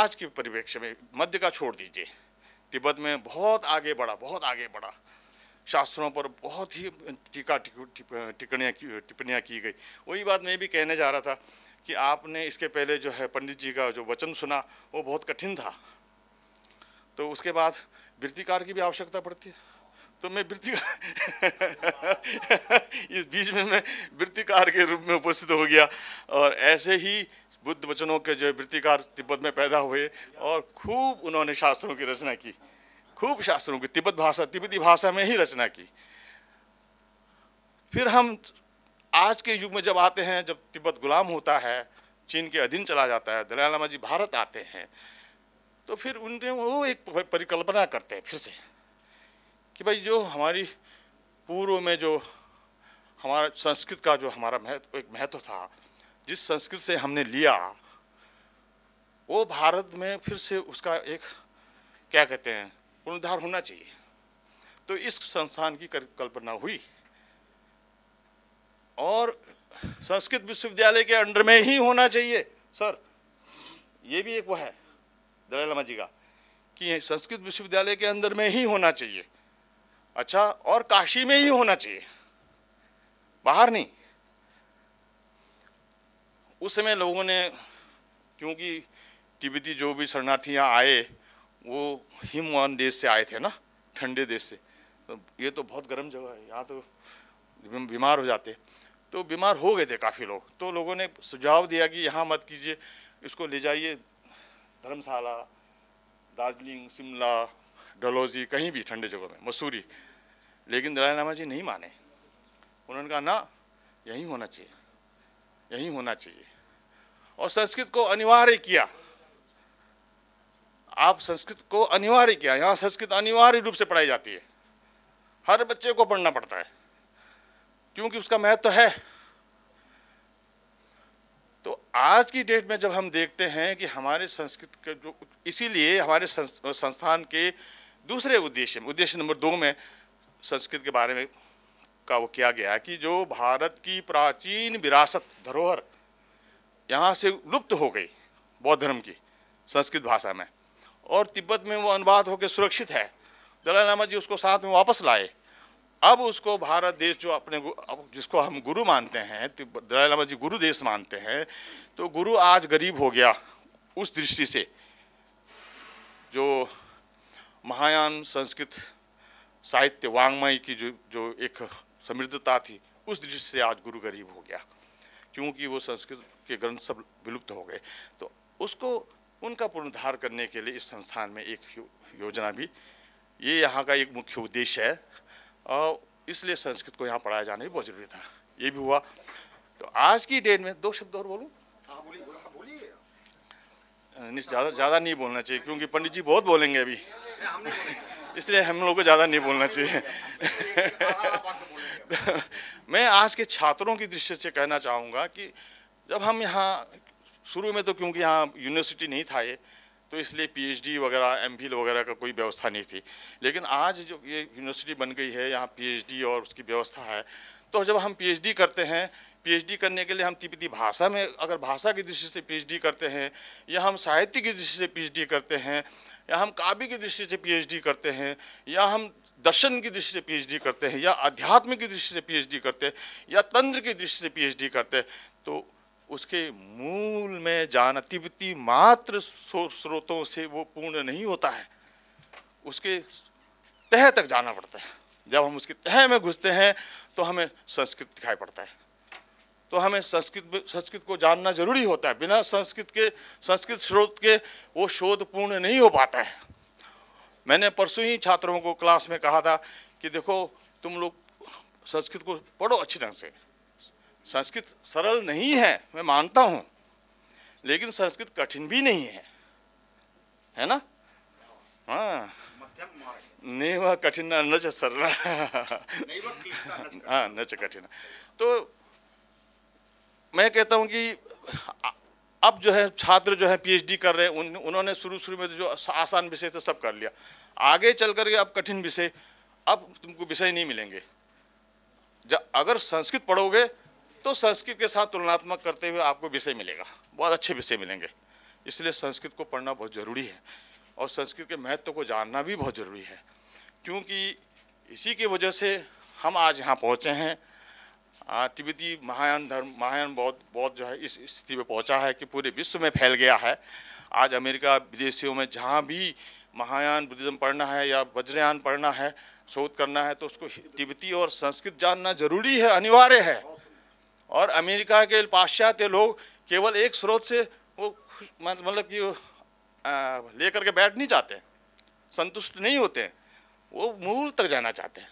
आज के परिप्रेक्ष्य में मध्य का छोड़ दीजिए तिब्बत में बहुत आगे बढ़ा बहुत आगे बढ़ा शास्त्रों पर बहुत ही टीका टिप्पणियाँ टिप्पणियाँ की गई वही बात मैं भी कहने जा रहा था कि आपने इसके पहले जो है पंडित जी का जो वचन सुना वो बहुत कठिन था तो उसके बाद वृत्तिकार की भी आवश्यकता पड़ती है तो मैं वृत्तिकार [laughs] इस बीच में मैं वृत्तिकार के रूप में उपस्थित हो गया और ऐसे ही बुद्ध वचनों के जो वृत्तिकार तिब्बत में पैदा हुए और खूब उन्होंने शास्त्रों की रचना की खूब शास्त्रों की तिब्बत भाषा तिब्बती भाषा में ही रचना की फिर हम आज के युग में जब आते हैं जब तिब्बत गुलाम होता है चीन के अधीन चला जाता है दलाई लामा जी भारत आते हैं तो फिर उनने वो एक परिकल्पना करते हैं फिर से कि भाई जो हमारी पूर्व में जो हमारा संस्कृत का जो हमारा महत्व एक महत्व था जिस संस्कृत से हमने लिया वो भारत में फिर से उसका एक क्या कहते हैं पुनरुद्धार होना चाहिए तो इस संस्थान की कल्पना हुई और संस्कृत विश्वविद्यालय के अंडर में ही होना चाहिए सर ये भी एक वो है दलाई लामा जी का कि संस्कृत विश्वविद्यालय के अंदर में ही होना चाहिए अच्छा और काशी में ही होना चाहिए बाहर नहीं उस समय लोगों ने क्योंकि तिब्बती जो भी शरणार्थी यहाँ आए वो हिमवान देश से आए थे ना ठंडे देश से तो ये तो बहुत गर्म जगह है यहाँ तो बीमार हो जाते तो बीमार हो गए थे काफ़ी लोग तो लोगों ने सुझाव दिया कि यहाँ मत कीजिए इसको ले जाइए धर्मशाला दार्जिलिंग शिमला डलौजी कहीं भी ठंडे जगहों में मसूरी लेकिन दलाई लामा जी नहीं माने उन्होंने कहा ना यहीं होना चाहिए यहीं होना चाहिए और संस्कृत को अनिवार्य किया आप संस्कृत को अनिवार्य किया यहाँ संस्कृत अनिवार्य रूप से पढ़ाई जाती है हर बच्चे को पढ़ना पड़ता है क्योंकि उसका महत्व है तो आज की डेट में जब हम देखते हैं कि हमारे संस्कृत के जो इसीलिए हमारे संस्थान के दूसरे उद्देश्य में उद्देश्य नंबर दो में संस्कृत के बारे में का वो किया गया कि जो भारत की प्राचीन विरासत धरोहर यहाँ से लुप्त हो गई बौद्ध धर्म की संस्कृत भाषा में और तिब्बत में वो अनुवाद होकर सुरक्षित है दलाई लामा जी उसको साथ में वापस लाए अब उसको भारत देश जो अपने अब जिसको हम गुरु मानते हैं दलाई लामा जी गुरु देश मानते हैं तो गुरु आज गरीब हो गया उस दृष्टि से जो महायान संस्कृत साहित्य वांग्मय की जो जो एक समृद्धता थी उस दृष्टि से आज गुरु गरीब हो गया क्योंकि वो संस्कृत के ग्रंथ सब विलुप्त हो गए तो उसको उनका पुनरुद्धार करने के लिए इस संस्थान में एक योजना भी ये यहाँ का एक मुख्य उद्देश्य है और इसलिए संस्कृत को यहाँ पढ़ाया जाना भी बहुत जरूरी था ये भी हुआ तो आज की डेट में दो शब्द और बोलूँ हाँ, हाँ, ज़्यादा ज़्यादा नहीं बोलना चाहिए क्योंकि पंडित जी बहुत बोलेंगे अभी इसलिए हम लोग को ज़्यादा नहीं बोलना चाहिए मैं आज के छात्रों की दृष्टि से कहना चाहूँगा कि जब हम यहाँ शुरू में तो क्योंकि यहाँ यूनिवर्सिटी नहीं था ये तो इसलिए पीएचडी वगैरह एम वगैरह का कोई व्यवस्था नहीं थी लेकिन आज जो ये यूनिवर्सिटी बन गई है यहाँ पीएचडी और उसकी व्यवस्था है तो जब हम पीएचडी करते हैं पीएचडी करने के लिए हम तिब्बती भाषा में अगर भाषा की दृष्टि से पीएचडी करते हैं या हम साहित्य की दृष्टि से पीएचडी करते हैं या हम काव्य की दृष्टि से पीएचडी करते हैं या हम दर्शन की दृष्टि से पीएचडी करते हैं या अध्यात्म की दृष्टि से पीएचडी करते हैं या तंत्र की दृष्टि से पीएचडी करते हैं तो उसके मूल में जान तिब्बती मात्र स्रोतों से वो पूर्ण नहीं होता है उसके तह तक जाना पड़ता है जब हम उसके तह में घुसते हैं तो हमें संस्कृत दिखाई पड़ता है तो हमें संस्कृत संस्कृत को जानना जरूरी होता है बिना संस्कृत के संस्कृत स्रोत के वो शोध पूर्ण नहीं हो पाता है मैंने परसों ही छात्रों को क्लास में कहा था कि देखो तुम लोग संस्कृत को पढ़ो अच्छी ढंग से संस्कृत सरल नहीं है मैं मानता हूँ लेकिन संस्कृत कठिन भी नहीं है है ना हाँ नहीं वह कठिन न न सरल हाँ न कठिन तो मैं कहता हूँ कि अब जो है छात्र जो है पीएचडी कर रहे हैं उन, उन्होंने शुरू शुरू में जो आसान विषय थे सब कर लिया आगे चल करके अब कठिन विषय अब तुमको विषय नहीं मिलेंगे जब अगर संस्कृत पढ़ोगे तो संस्कृत के साथ तुलनात्मक करते हुए आपको विषय मिलेगा बहुत अच्छे विषय मिलेंगे इसलिए संस्कृत को पढ़ना बहुत ज़रूरी है और संस्कृत के महत्व को जानना भी बहुत ज़रूरी है क्योंकि इसी की वजह से हम आज यहाँ पहुँचे हैं तिब्बती महायान धर्म महायान बहुत बहुत जो है इस स्थिति में पहुँचा है कि पूरे विश्व में फैल गया है आज अमेरिका विदेशियों में जहाँ भी महायान बुद्धिज़्म पढ़ना है या वज्रयान पढ़ना है शोध करना है तो उसको तिब्बती और संस्कृत जानना जरूरी है अनिवार्य है और अमेरिका के पाश्चात्य लोग केवल एक स्रोत से वो मतलब कि लेकर के बैठ नहीं जाते संतुष्ट नहीं होते हैं वो मूल तक जाना चाहते हैं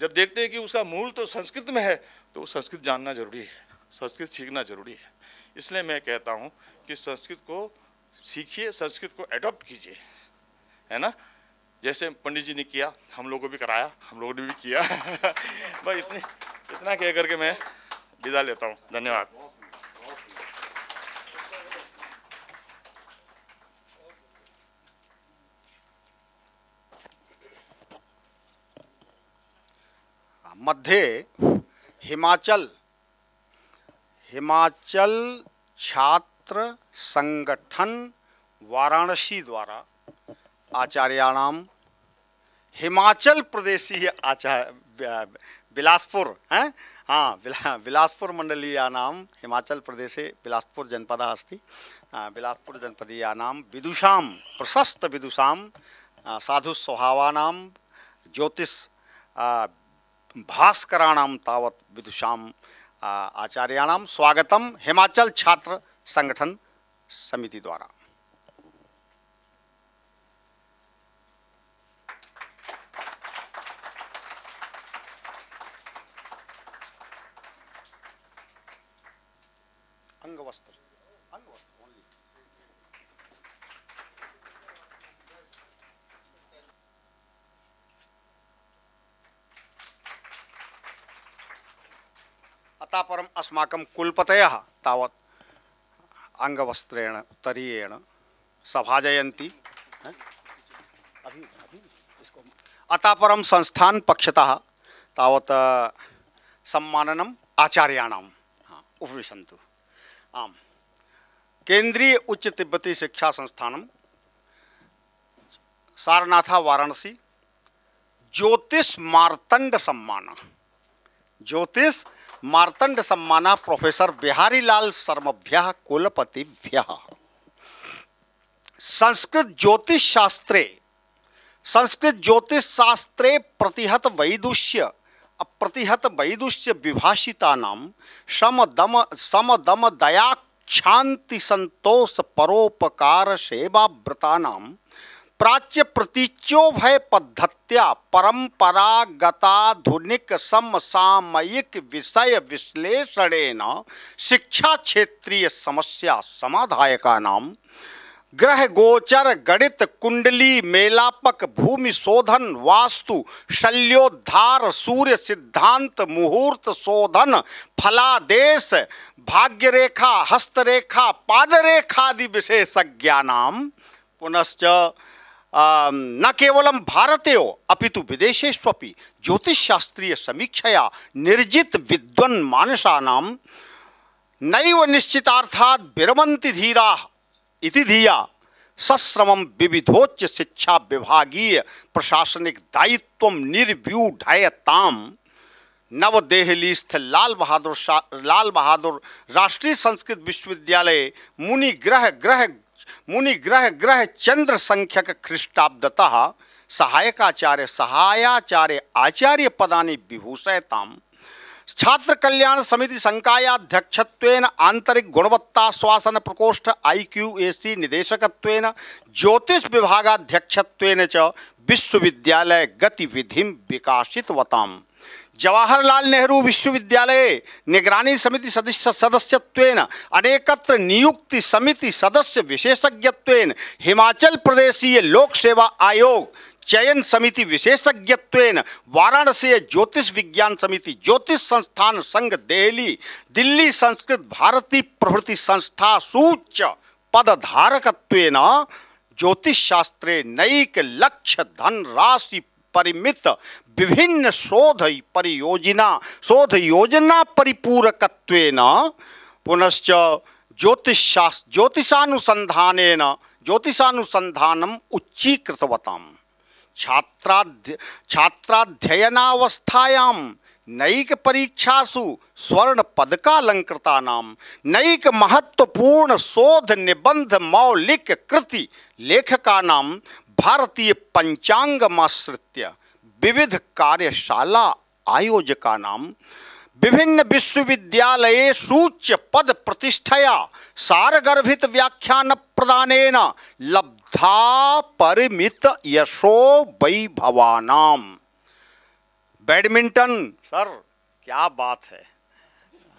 जब देखते हैं कि उसका मूल तो संस्कृत में है तो संस्कृत जानना जरूरी है संस्कृत सीखना जरूरी है इसलिए मैं कहता हूँ कि संस्कृत को सीखिए संस्कृत को एडॉप्ट कीजिए है ना जैसे पंडित जी ने किया हम लोगों को भी कराया हम लोगों ने भी किया भाई [laughs] इतने इतना कह करके मैं विदा लेता हूँ धन्यवाद मध्य हिमाचल हिमाचल छात्र संगठन वाराणसी द्वारा आचार्याणाम हिमाचल प्रदेशीय आचार्य बिलासपुर हैं हाँ विला, बिलासपुर मण्डलीयानां हिमाचलप्रदेशे बिलासपुरजनपदः विदुषा प्रशस्त विदुषा साधु साधुस्वभावानां ज्योतिष भास्कराणाम तावत विदुषा आचार्याण स्वागतम हिमाचल छात्र संगठन समिति द्वारा अस्माकं कुलपतयः तावत् अंगवस्त्रेण तरीयेण सभाजयन्ति अतः परं संस्थान पक्षतः तावत् सम्माननम् आचार्याणाम् उपविशन्तु आम् केंद्रीय उच्च तिब्बती शिक्षा संस्थान सारनाथ वाराणसी ज्योतिष मार्तंड सम्मान ज्योतिष मार्तंड सम्माना प्रोफेसर बिहारी लाल शर्मभ्य कुलपतिभ्य संस्कृत ज्योतिष शास्त्रे संस्कृत ज्योतिष शास्त्रे प्रतिहत वैदुष्य अप्रतिहत वैदुष्य विभाषिता नाम सम समदम दया क्षांति संतोष परोपकार सेवा व्रता नाम प्राच्य प्रतीच्योभय पद्धत्या परंपरागताधुनिक समसामयिक विषय विश्लेषण शिक्षा क्षेत्रीय समस्या समाधाय का नाम ग्रह गोचर गणित कुंडली मेलापक भूमि शोधन वास्तु शल्योद्धार सूर्य सिद्धांत मुहूर्त शोधन फलादेश भाग्यरेखा हस्तरेखा पादरेखा आदि विशेषज्ञा पुनश्च न केवलं भारत अपि विदेश ज्योतिषशास्त्रीय समीक्षाया निर्जित नैव निश्चितार्थात् विरमन्ति विरमती धीरा धीया सश्रम विविधोच्च शिक्षा विभागीय प्रशासनिक दायित्व निर्व्यूढ़यताम नवदेहली स्थित लाल बहादुर लाल बहादुर राष्ट्रीय संस्कृत विश्वविद्यालय मुनि ग्रह ग्रह मुनिग्रह ग्रह चंद्र संख्यक ख्रिस्टाब्दतः सहायकाचार्य सहायाचार्य आचार्य पदा विभूषयता छात्र कल्याण समिति संकायाध्यक्ष आंतरिक गुणवत्ता श्वासन प्रकोष्ठ आई क्यू ए सी निदेशक ज्योतिष विभागाध्यक्ष च विश्वविद्यालय गतिविधि विकासितवताम जवाहरलाल नेहरू विश्वविद्यालय निगरानी समिति सदस्य सदस्यत्वेन अनेकत्र नियुक्ति समिति सदस्य विशेषज्ञ हिमाचल प्रदेशीय लोक सेवा आयोग चयन समिति विशेषज्ञत्वेन वाराणसी ज्योतिष विज्ञान समिति ज्योतिष संस्थान संघ दिल्ली दिल्ली संस्कृत भारती प्रभृति संस्था सूच पदधारकत्वेन ज्योतिष शास्त्रे नैक लक्ष्य धन राशि परिमित विभिन्न शोध परियोजना शोध योजना परिपूरक पुनश्च ज्योतिषास् ज्योतिषानुसंधान ज्योतिषानुसंधान उच्चीकृतवता छात्राध्य छात्राध्ययनावस्थायां नैक परीक्षासु स्वर्ण पदकालंकृता नाम नैक महत्वपूर्ण शोध निबंध मौलिक कृति लेखका नाम भारतीय पंचांगमाश्रित्य विविध कार्यशाला नाम विभिन्न विश्वविद्यालय पद विश्वविद्यालयेषु च पदप्रतिष्ठया सारगर्भितव्याख्यानप्रदानेन लब्धापरिमितयशो वैभवानां बैडमिंटन सर क्या बात है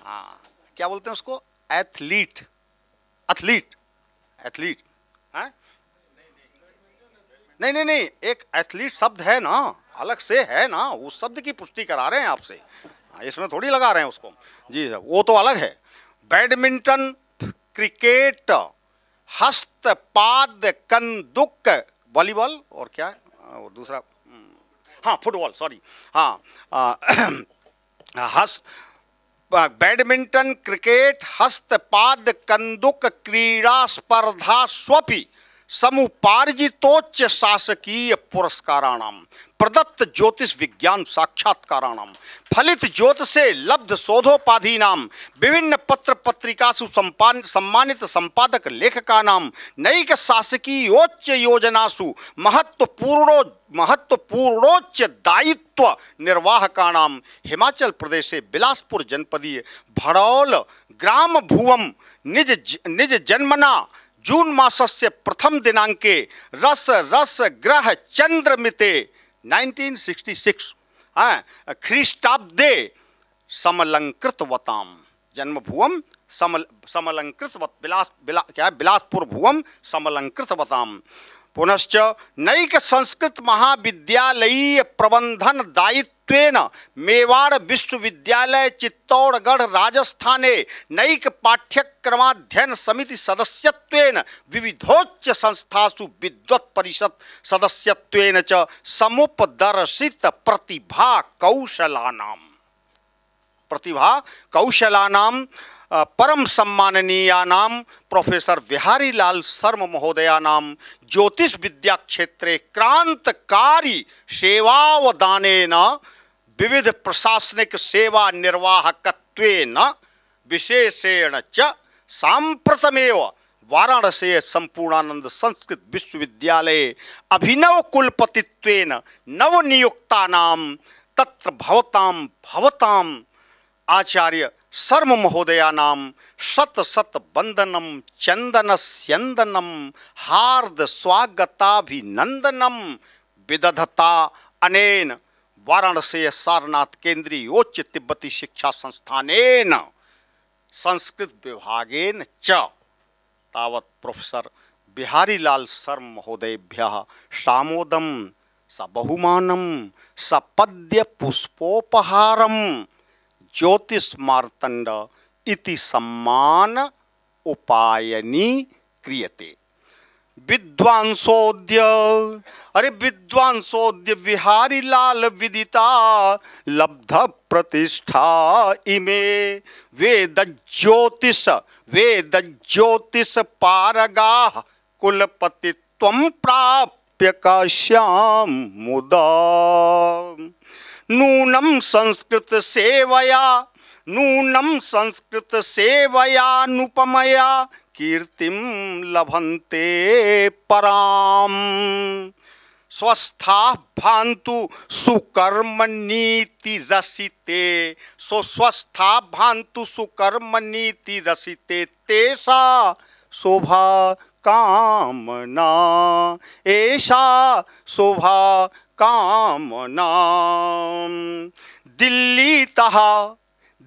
हाँ क्या बोलते हैं उसको एथलीट एथलीट एथलीट नहीं नहीं नहीं एक एथलीट शब्द है ना अलग से है ना उस शब्द की पुष्टि करा रहे हैं आपसे हाँ, इसमें थोड़ी लगा रहे हैं उसको जी सर वो तो अलग है बैडमिंटन क्रिकेट हस्त पाद कंदुक वॉलीबॉल और क्या है हाँ, और दूसरा हम्म, हाँ फुटबॉल सॉरी हाँ [clears throat] हस बैडमिंटन क्रिकेट हस्तपाद कंदुक क्रीड़ा स्पर्धा स्वपी समुपार्जितोच्च शासकीय पुरस्काराणाम प्रदत्त ज्योतिष विज्ञान साक्षात्काराणाम फलित ज्योत से लब्ध शोधोपाधि नाम विभिन्न पत्र पत्रिकासु सम्मानित संपादक लेखका नाम नैक शासकीयोच्च योजनासु महत्वपूर्णो महत्वपूर्णोच्च दायित्व नाम हिमाचल से बिलासपुर जनपदीय भड़ौल ग्राम भुवम निज निज जन्मना जून मासस्य प्रथम दिनांके रस रस ग्रह चंद्र मिते 1966 हाँ ख्रीष्टाब्दे जन्म जन्मभुवम समल समलंकृत बिलास बिला क्या है बिलासपुर भुवम समलंकृतवताम पुनश्च नैक संस्कृत महाविद्यालयीय प्रबंधन दायित्व मेवाड़ विश्वविद्यालय चित्तौड़गढ़ राजस्थाने नैक पाठ्यक्रमाध्ययन समिति सदस्य विविधोच्च संस्थासु विद्वत्षद परिषद समुपदर्शित प्रतिभा कौशलानाम प्रतिभा कौशलानाम परम सम्माननीयानां प्रोफेसर लाल शर्म महोदयानां ज्योतिष क्षेत्रे क्रांतकारी सेवावदान विविध प्रशासनिक सेवा निर्वाहक विशेषेण च वाराणसी संपूर्णानंद संस्कृत विश्वविद्यालय अभिनव कुलपति नवनियुक्ता तत्र भवताम भवताम आचार्य सर्व महोदयानाम सत सत बंदनम चंदन स्यंदनम हार्द स्वागताभिनंदनम विदधता अनेन वाराणसी सारनाथ केंद्रीय उच्च तिब्बती शिक्षा संस्थानेन संस्कृत विभागेन च तावत प्रोफेसर लाल शर्म महोदयभ्य सामोदम बहुमान सपद्य पुष्पोपहारम ज्योतिष मार्तंड इति सम्मान उपायनी क्रियते विद्वांसोद्य अरे विद्वांसोद्य विहारी लाल विदिता लब्ध प्रतिष्ठा इमे वेद ज्योतिष वेद ज्योतिष पारगा कुलपति प्राप्य कश्याम मुदा नूनम संस्कृत सेवया नूनम संस्कृत सेवया सेवयानुपमया कीर्तिम लभन्ते पराम स्वस्था भांतु सुकर्म नीति रसिते सो स्वस्था भांतु सुकर्म नीति रसिते तेसा शोभा कामना ऐसा शोभा कामना दिल्ली तहा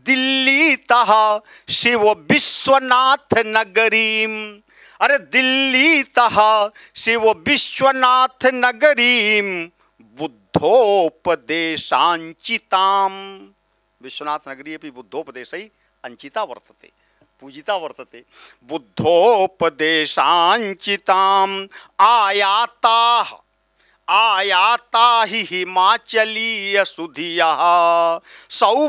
दिल्ली तहा शिव विश्वनाथ नगरीम अरे दिल्ली तहा शिव विश्वनाथ नगरीम बुद्धोपदेशांचिताम विश्वनाथ नगरी अभी बुद्धोपदेश अंचिता वर्तते पूजिता वर्तते बुद्धोपदेशांचिताम आयाता आयाता ही हिमाचलीय सुधिया सौभाग्यवंतोप्यमी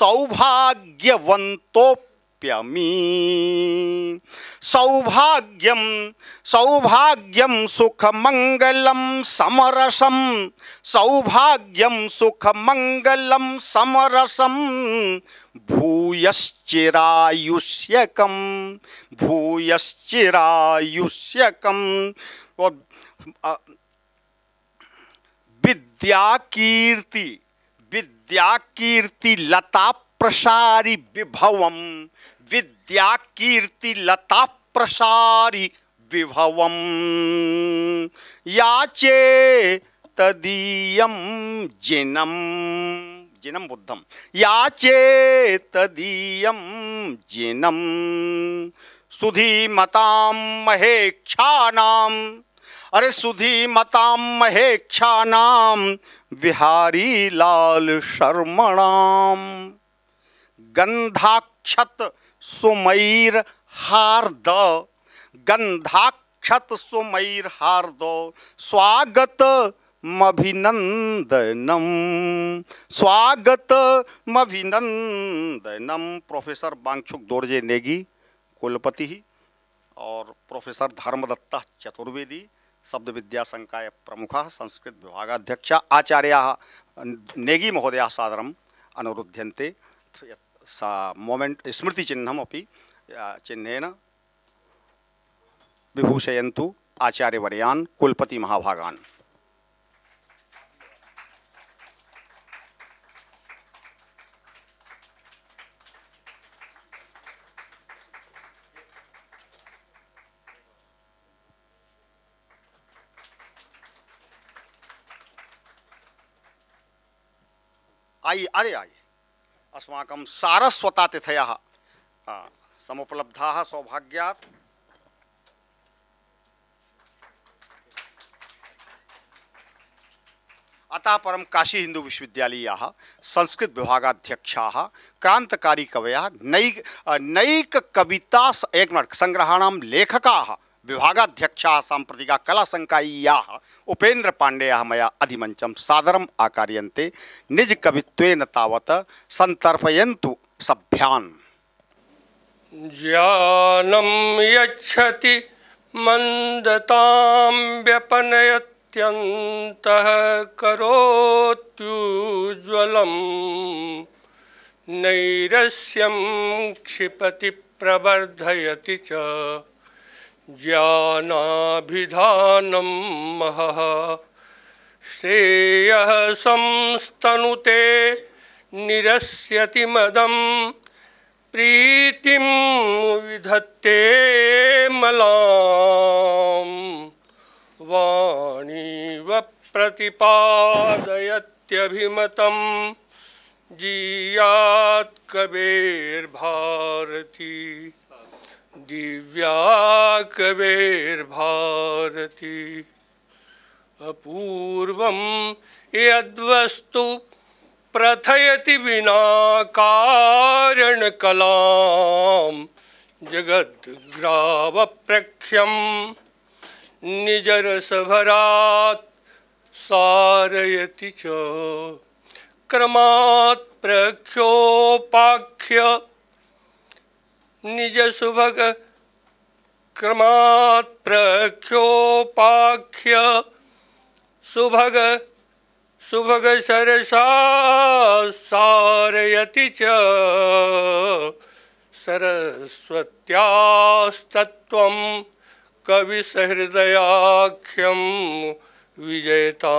सौभाग्यवंतोप्य प्राप्यामी सौभाग्यम सौभाग्यम सुख मंगलम समरसम सौभाग्यम सुख मंगलम समरसम भूयश्चिरायुष्यकम भूयश्चिरायुष्यकम और विद्या कीर्ति विद्या कीर्ति लता प्रसारी विभवम लता प्रसारि विभव याचे तदीय जिनम जिनम बुद्धम याचे तदीय तदीयं सुधी सुधीमतां महेक्षानाम् अरे सुधी सुधीमतां महेक्षानां विहारी लाल शर्मणाम गंधाक्षत हार हार्द गंधाक्षत हार दो स्वागत मभिनंदनम स्वागत मभिनंदनम प्रोफेसर बांगछुक दोर्जे नेगी कुलपति और प्रोफेसर धर्मदत्ता चतुर्वेदी शब्द विद्या संकाय प्रमुख संस्कृत विभागाध्यक्ष आचार्य नेगी महोदया साधारण अनुरुध्यंते सा मोमेण्ट् स्मृतिचिह्नमपि विभूषयंत आचार्यवरियान कुलपति कुलपतिमहाभागान् आई अरे आई अस्माक सारस्वतातिथयः समुपलब्धा सौभाग्या अतः परम काशी हिंदू विश्वविद्यालय संस्कृत विभागाध्यक्षा क्रांतकारी कवय नई नैक कविता एक मिनट संग्रहाण लेखका विभागाध्यक्षः सांप्रति कलासङ्कायीयाः उपेन्द्रपाण्डेयः मया अधिमञ्चं सादरम् आकार्यन्ते निजकवित्वेन तावत् सन्तर्पयन्तु सभ्यान् ज्ञानं यच्छति मन्दतां व्यपनयत्यन्तः करोत्युज्ज्वलम् क्षिपति प्रवर्धयति च ज्ञानाभिधान श्रेय संस्तनुते निरस्यति मदम प्रीतिम विधत्ते वाणी व प्रतिपादयत्यभिमत जीयात् भारती दिव्याकवेर्भारती अपूर्वं यद्वस्तु प्रथयति विना कारणकलां जगद्ग्रावप्रख्यं निजरसभरात् सारयति च क्रमात् प्रख्योपाख्य निज सुभग क्रमात्रोपाख्य प्रख्योपाख्य सुभग सुभग सरसा सारयति च सरस्वत्यास्तत्वं कविसहृदयाख्यं विजयता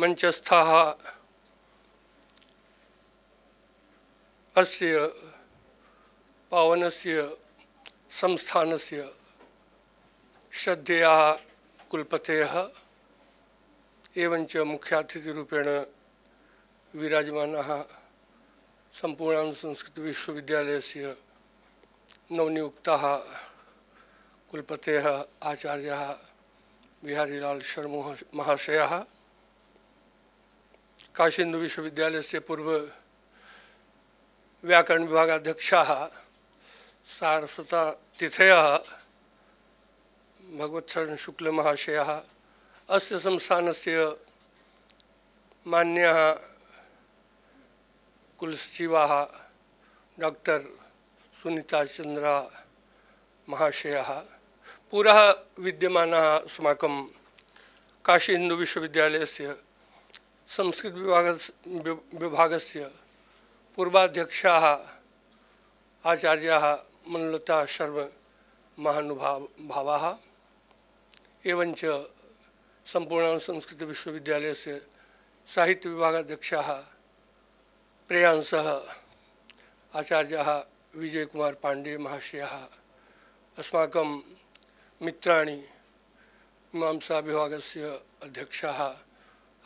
मञ्चस्थाः अस्य पावनस्य संस्थानस्य श्रद्धेयाः कुलपतयः एवञ्च मुख्यातिथिरूपेण विराजमानः सम्पूर्णानुसंस्कृतविश्वविद्यालयस्य नवनियुक्ताः कुलपतयः आचार्यः बिहारीलाल शर्मा महाशयः काशीन्दुविश्वविद्यालयस्य पूर्व व्याकरण विभागाध्यक्षः सारस्वतातिथयः भगवत्सरणशुक्लमहाशयः अस्य से मान्य कुलसचिवाः डॉक्टर सुनीता चंद्रा महाशय पुरा विद्यम अस्माक काशी विभाग विभाग से पूर्वाध्यक्ष आचार्य मनलता शर्म विभागाध्यक्ष एवञ्च आचार्य विजय कुमार पांडे महाशय अस्माक महाशयाः मीमांसा विभाग से अध्यक्ष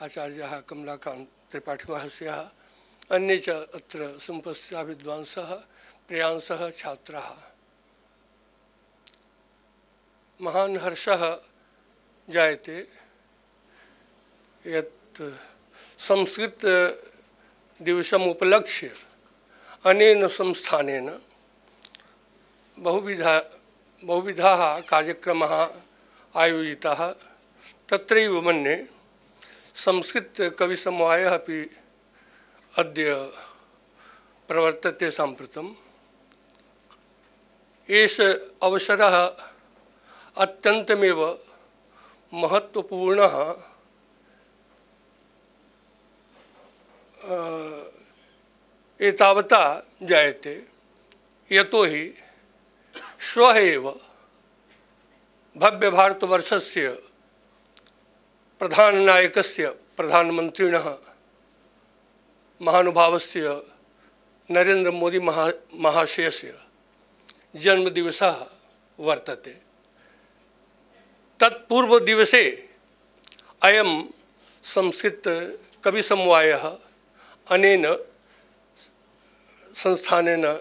आचार्य कमलाकांत त्रिपाठी महाशय अन्ये च अत्र समुपस्थिताः विद्वांसः प्रियांसः छात्राः महान् हर्षः जायते यत् संस्कृतदिवसमुपलक्ष्य अनेन संस्थानेन बहुविधा बहुविधाः कार्यक्रमाः आयोजिताः तत्रैव मन्ये संस्कृतकविसमवायः अपि अद्य प्रवर्तते साम्प्रतम् एष अवसरः अत्यन्तमेव महत्त्वपूर्णः एतावता जायते यतो हि श्वः एव भव्यभारतवर्षस्य प्रधाननायकस्य प्रधानमन्त्रिणः नरेन्द्र मोदी महा महाशयस्य वर्त है तत्पूर्वदिवसे अयं संस्कृत अनेन संस्थानेन अन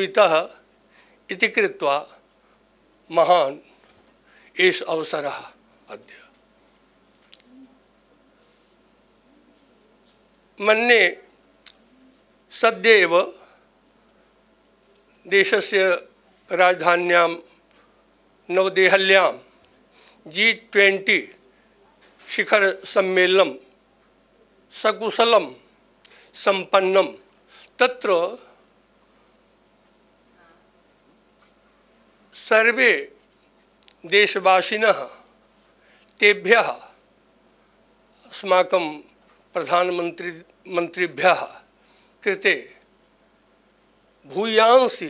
संस्थान कृत्वा महान एष अवसर अद्य मन्ये सद्य एव देशस्य राजधान्यां नवदेहल्यां जी ट्वेंटी शिखर सम्मेलन सकुशलम संपन्नम तत्र सर्वे देशवासीन तेभ्य अस्माकं प्रधानमंत्री मंत्रिभ्य कृते भूयांसी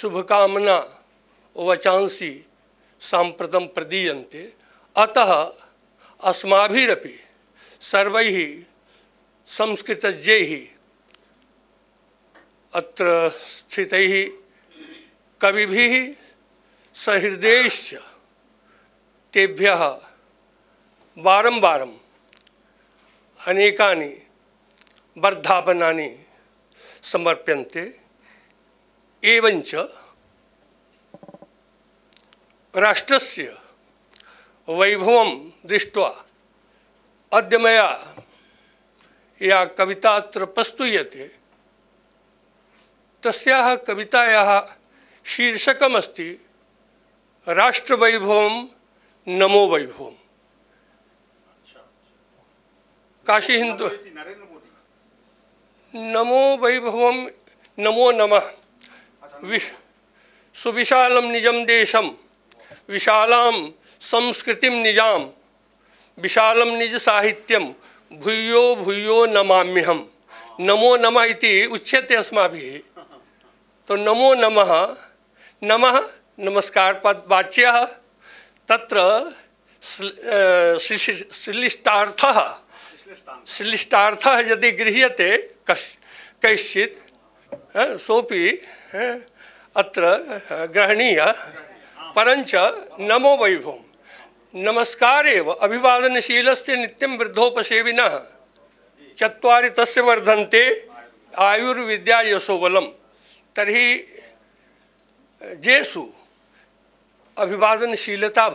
शुभकामना वचांसी सांप्रत प्रदीय अतः अस्मा सर्व संस्कृत अत्र स्थित कवि सहृदयैश्च तेभ्य बारं बारं अनेकानि वर्धापनानि समर्प्यन्ते राष्ट्र वैभव दृष्टि दृष्ट्वा अद्य मया या कविता अत्र प्रस्तूयते तस्याः कवितायाः नमो वैभव काशी हिंदू नमो वैभव नमो नम सुविशाल निजम देशम विशालाम संस्कृति निजाम विशालम निज साहित्यम भूयो भूयो नमाम्यहम नमो नमः इति उच्यते अस्माभिः तो नमो नमः नमः नमस्कार पद वाच्य तत्र श्लिष्टार्थ यदि गृह्यते कैश्चित सोपी अत्र ग्रहणीय परंच नमो वैभव नमस्कार अभिवादनशील से नित्यम वृद्धोपसेविन चुरी तस् वर्धनते आयुर्विद्या यशोबलम तरी जेसु अभिवादनशीलता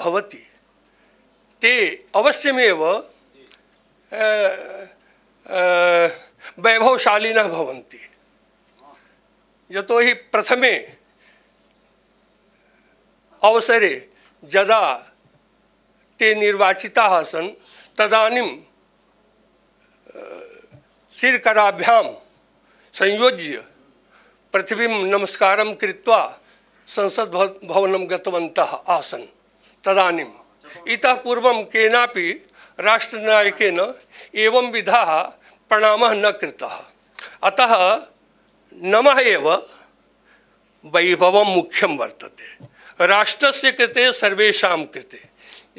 ते अवश्यमेव वैभवशालिनः भवन्ति यतोहि प्रथमे अवसरे जदा ते निर्वाचिता सन तदानीं शिरकराभ्यां संयोज्य पृथ्वी नमस्कार कृत्वा संसद भवन गतवन्तः तदनीम तदानीम् इतः पूर्वं केनापि राष्ट्रनायकेन एवं विधा प्रणाम न कृता अतः नम एव वैभव मुख्यम वर्तते राष्ट्रस्य कृते सर्वेषां कृते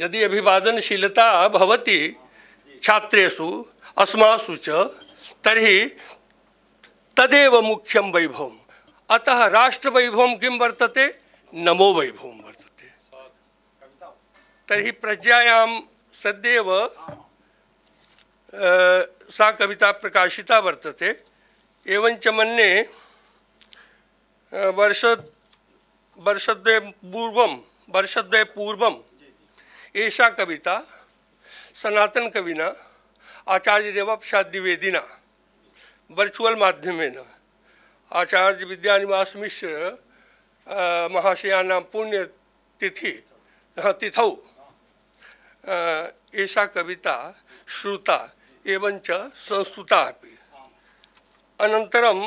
यदि अभिवादनशीलता भवति छात्रेषु अस्मासु च तर्हि तदेव मुख्यम वैभवम् अतः राष्ट्र वैभव किं वर्तते नमो वैभव वर्तते तर्हि प्रज्ञायां सदैव सा कविता प्रकाशिता वर्तते च मे वर्ष वर्षद्वय पूर्व वर्षद्वय पूर्व एषा कविता सनातन कविना आचार्य रेवाप्रसाद द्विवेदिना वर्चुअल माध्यमेन आचार्य विद्यानिवास मिश्र महाशयाना पुण्यतिथि तिथौ एषा कविता श्रुता एवं च संस्कृता अपि अनन्तरम्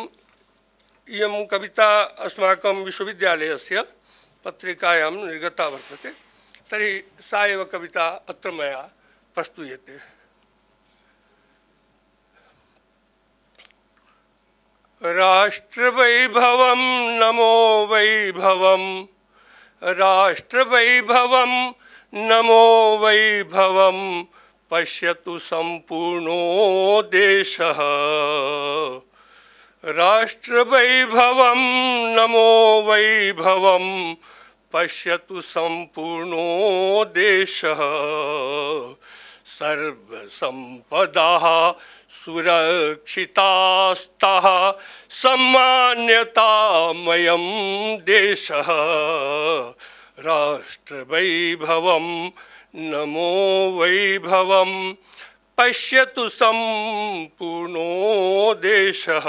इयं कविता अस्माकं विश्वविद्यालयस्य पत्रिकायां निर्गता वर्तते तर्हि सा एव कविता अत्र मया प्रस्तूयते राष्ट्रवैभवं नमो वैभवं राष्ट्रवैभवं नमो वैभव पश्यतु सम्पूर्णो देश राष्ट्रवैभवं नमो वैभव पश्यतु सम्पूर्णो देशः सुरक्षितास्ता सुरक्षितास्तः सम्मान्यतामयं देशः राष्ट्रवैभवं नमो वैभव पश्यतु सम्पूर्णो देशः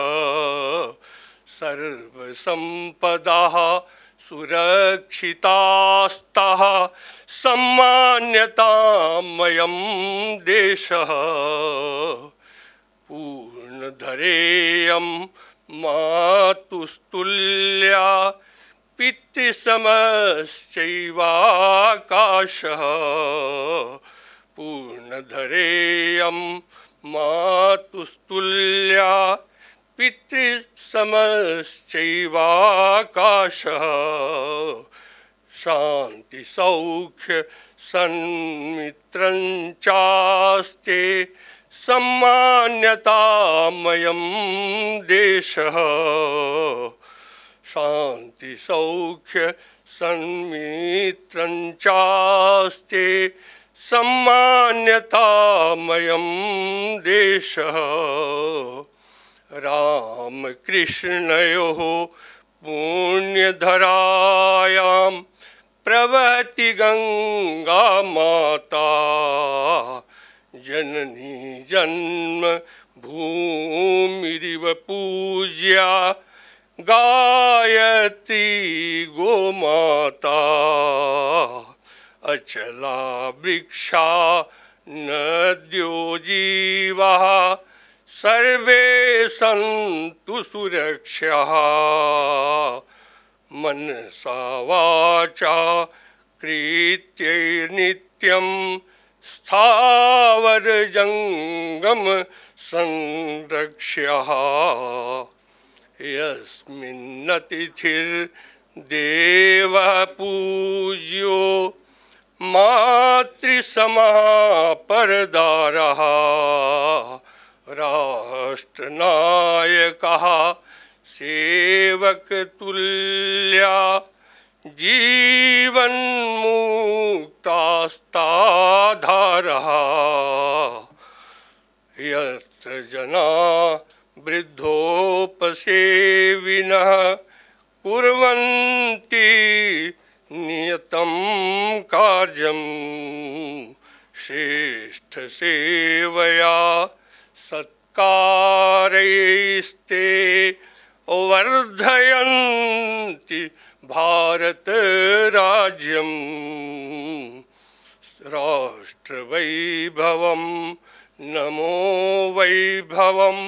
सर्वसम्पदाः सुरक्षितास्तः सम्मान्यतामयं देशः पूर्णधरेयं मातुस्तुल्या शक्ति तिसमश्चैवाकाशः पूर्णधरेयं मातुस्तुल्या शांति पितृसमश्चैवाकाशः शान्तिसौख्यसन्मित्रञ्चास्ते सम्मान्यतामयम् देशः शांति सौख्य सन्मित्रञ्चास्ते सम्मान्यतामयं देशः रामकृष्णयोः पुण्यधरायां प्रवति गंगा माता जननी जन्म भूमिरिव पूज्या गायती गोमाता अचला वृक्षा नद्यो जीवा सर्वे सुरक्षा मन मनसा वाचा नित्यम स्थावर जंगम संरक्ष्य यस्मिन्नतिथिर्देवः पूज्यो मातृसमापरदारः राष्ट्रनायकः सेवकतुल्या जीवन्मुक्तास्ताधारः यत्र जना वृद्धोपसेविनः कुर्वन्ति नियतं कार्यं श्रेष्ठसेवया सत्कारैस्ते वर्धयन्ति भारतराज्यं राष्ट्रवैभवं नमो वैभवम्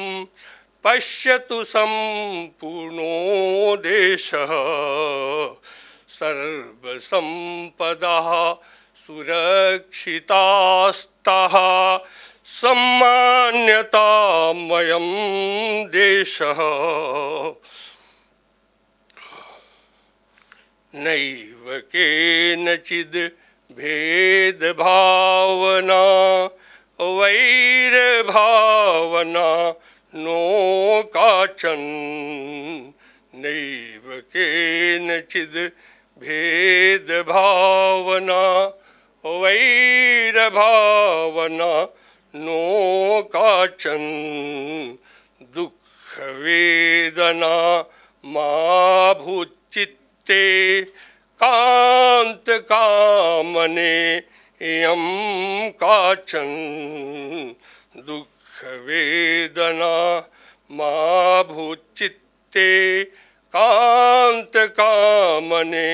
पश्यतु सम्पूर्णो देश सर्वसम्पदः सुरक्षितास्तः सम्मान्यतामयं देशः नैव केनचिद् भेदभावना वैरभावना नो काचन नैव भावना वैर भावना नो काचन वेदना मा भूचित्ते कामने यम काचन दुख वेदना मा भूचित्ते कांत कामने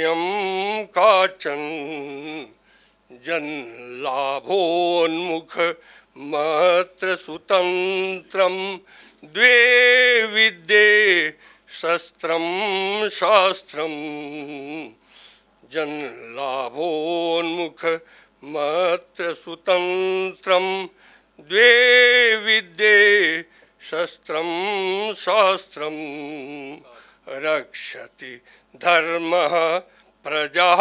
यम काचन जन लाभोन्मुख मात्र सुतंत्रम द्वे विद्ये शस्त्रम शास्त्रम जन लाभोन्मुख मात्र सुतंत्रम द्वे विद्ये शस्त्र सहस्रं रक्षति धर्मः प्रजः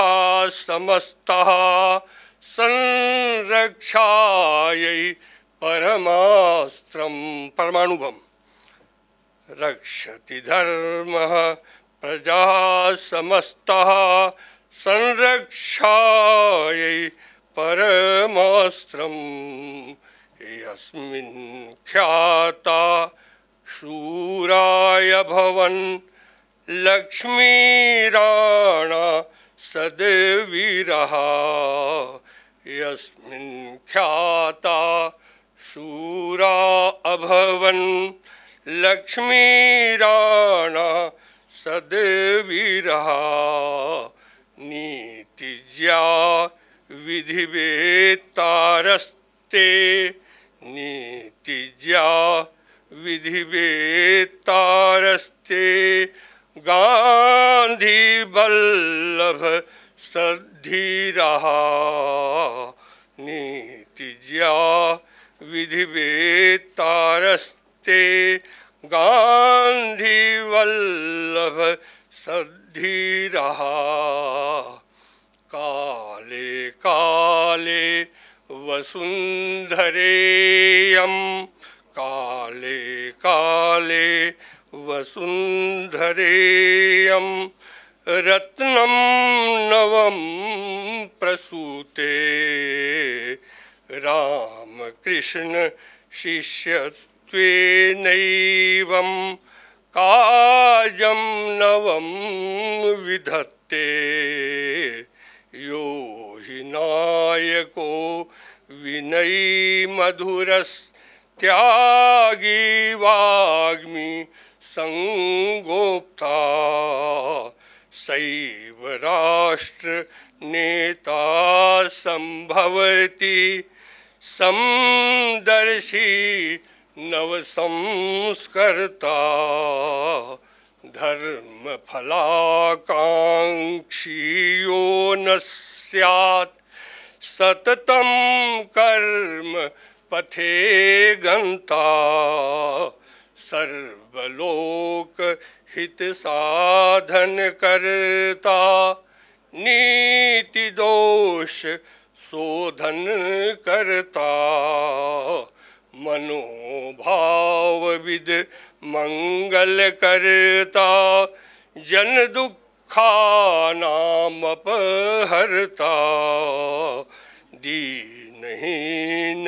समस्तः संरक्षायै परमास्त्रं परमाणुभं रक्षति धर्म प्रजा समस्तः संरक्षा परमास्त्रम् यस्मिन् शूराय भवन लक्ष्मीराणा सदेवी यस्मिन् ख्याता शूरा अभवन लक्ष्मीराणा सदेवी रहा नीतिज्या विधिवेत्तारस्ते नीतिज्ञा विधि विधिवेतारस्ते गांधी बल्लभ सद्धी रहा नीतिज्ञा विधि विधिवेतारस्ते गांधी वल्लभ सद्धी रहा काले काले वसुन्धरेयं काले काले वसुन्धरेयं रत्नं नवम प्रसूते रामकृष्णशिष्यत्वेनैवं काजम नवम विधत्ते यो हि नायको विनयी मधुरस त्यागी वाग्मी संगोप्ता सैव राष्ट्र नेता संभवती समदर्शी नवसंस्कर्ता फलाकांक्षी यो न स्यात् सततम कर्म पथे गंता सर्वलोक हित साधन करता नीति दोष शोधन करता मनोभाव विद मंगल करता जन दुख नाम अपहरता नहीं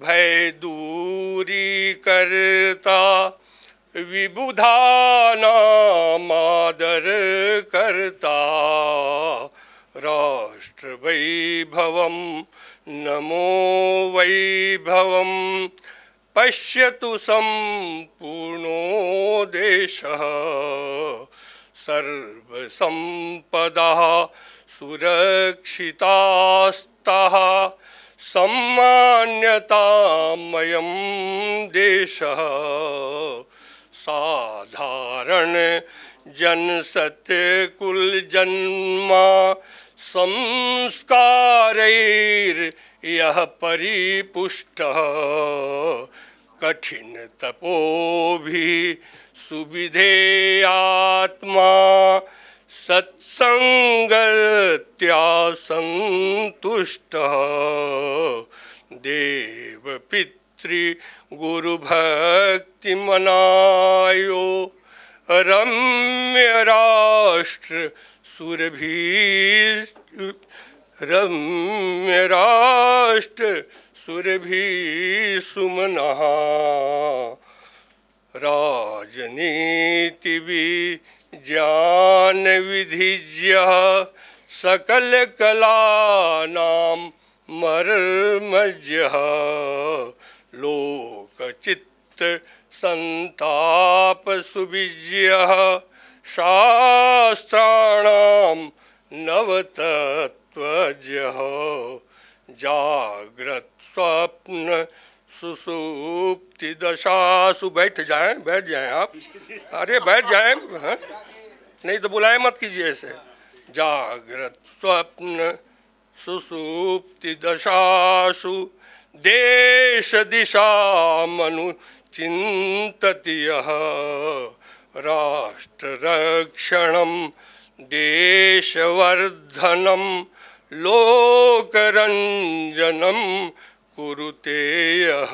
भय दूरी करता विबुधा नाम आदर करता राष्ट्र वैभव नमो वैभव पश्यतु संपूर्णो देशः सर्वसम्पदः सुरक्षितास्तः सम्मान्यतामयं देशः साधारण कुल जन्मा जनसत्यकुलजन्मा संस्कारैर्यः परिपुष्टः कठिन तपो भी सुविधे आत्मा सत्सङ्गत्या सन्तुष्टः देवपितृ गुरुभक्तिमनायो रम्य राष्ट्र सुरभि रम्य राष्ट्र सुर भी सुमनहा राजनीति भी ज्ञान विधि सकल कला नाम मर्मज्य लोकचित्त संताप सुविज्य शास्त्राणाम नवतत्वज्य जागृत स्वप्न सुसुप्ति सु बैठ जाएं बैठ जाएं आप अरे बैठ जाएं हाँ नहीं तो बुलाए मत कीजिए ऐसे जागृत स्वप्न सुसुप्ति दशासु देश दिशा मनु चिंत राष्ट्र रक्षणम देशवर्धनम लोकरंजनम कुरुते यः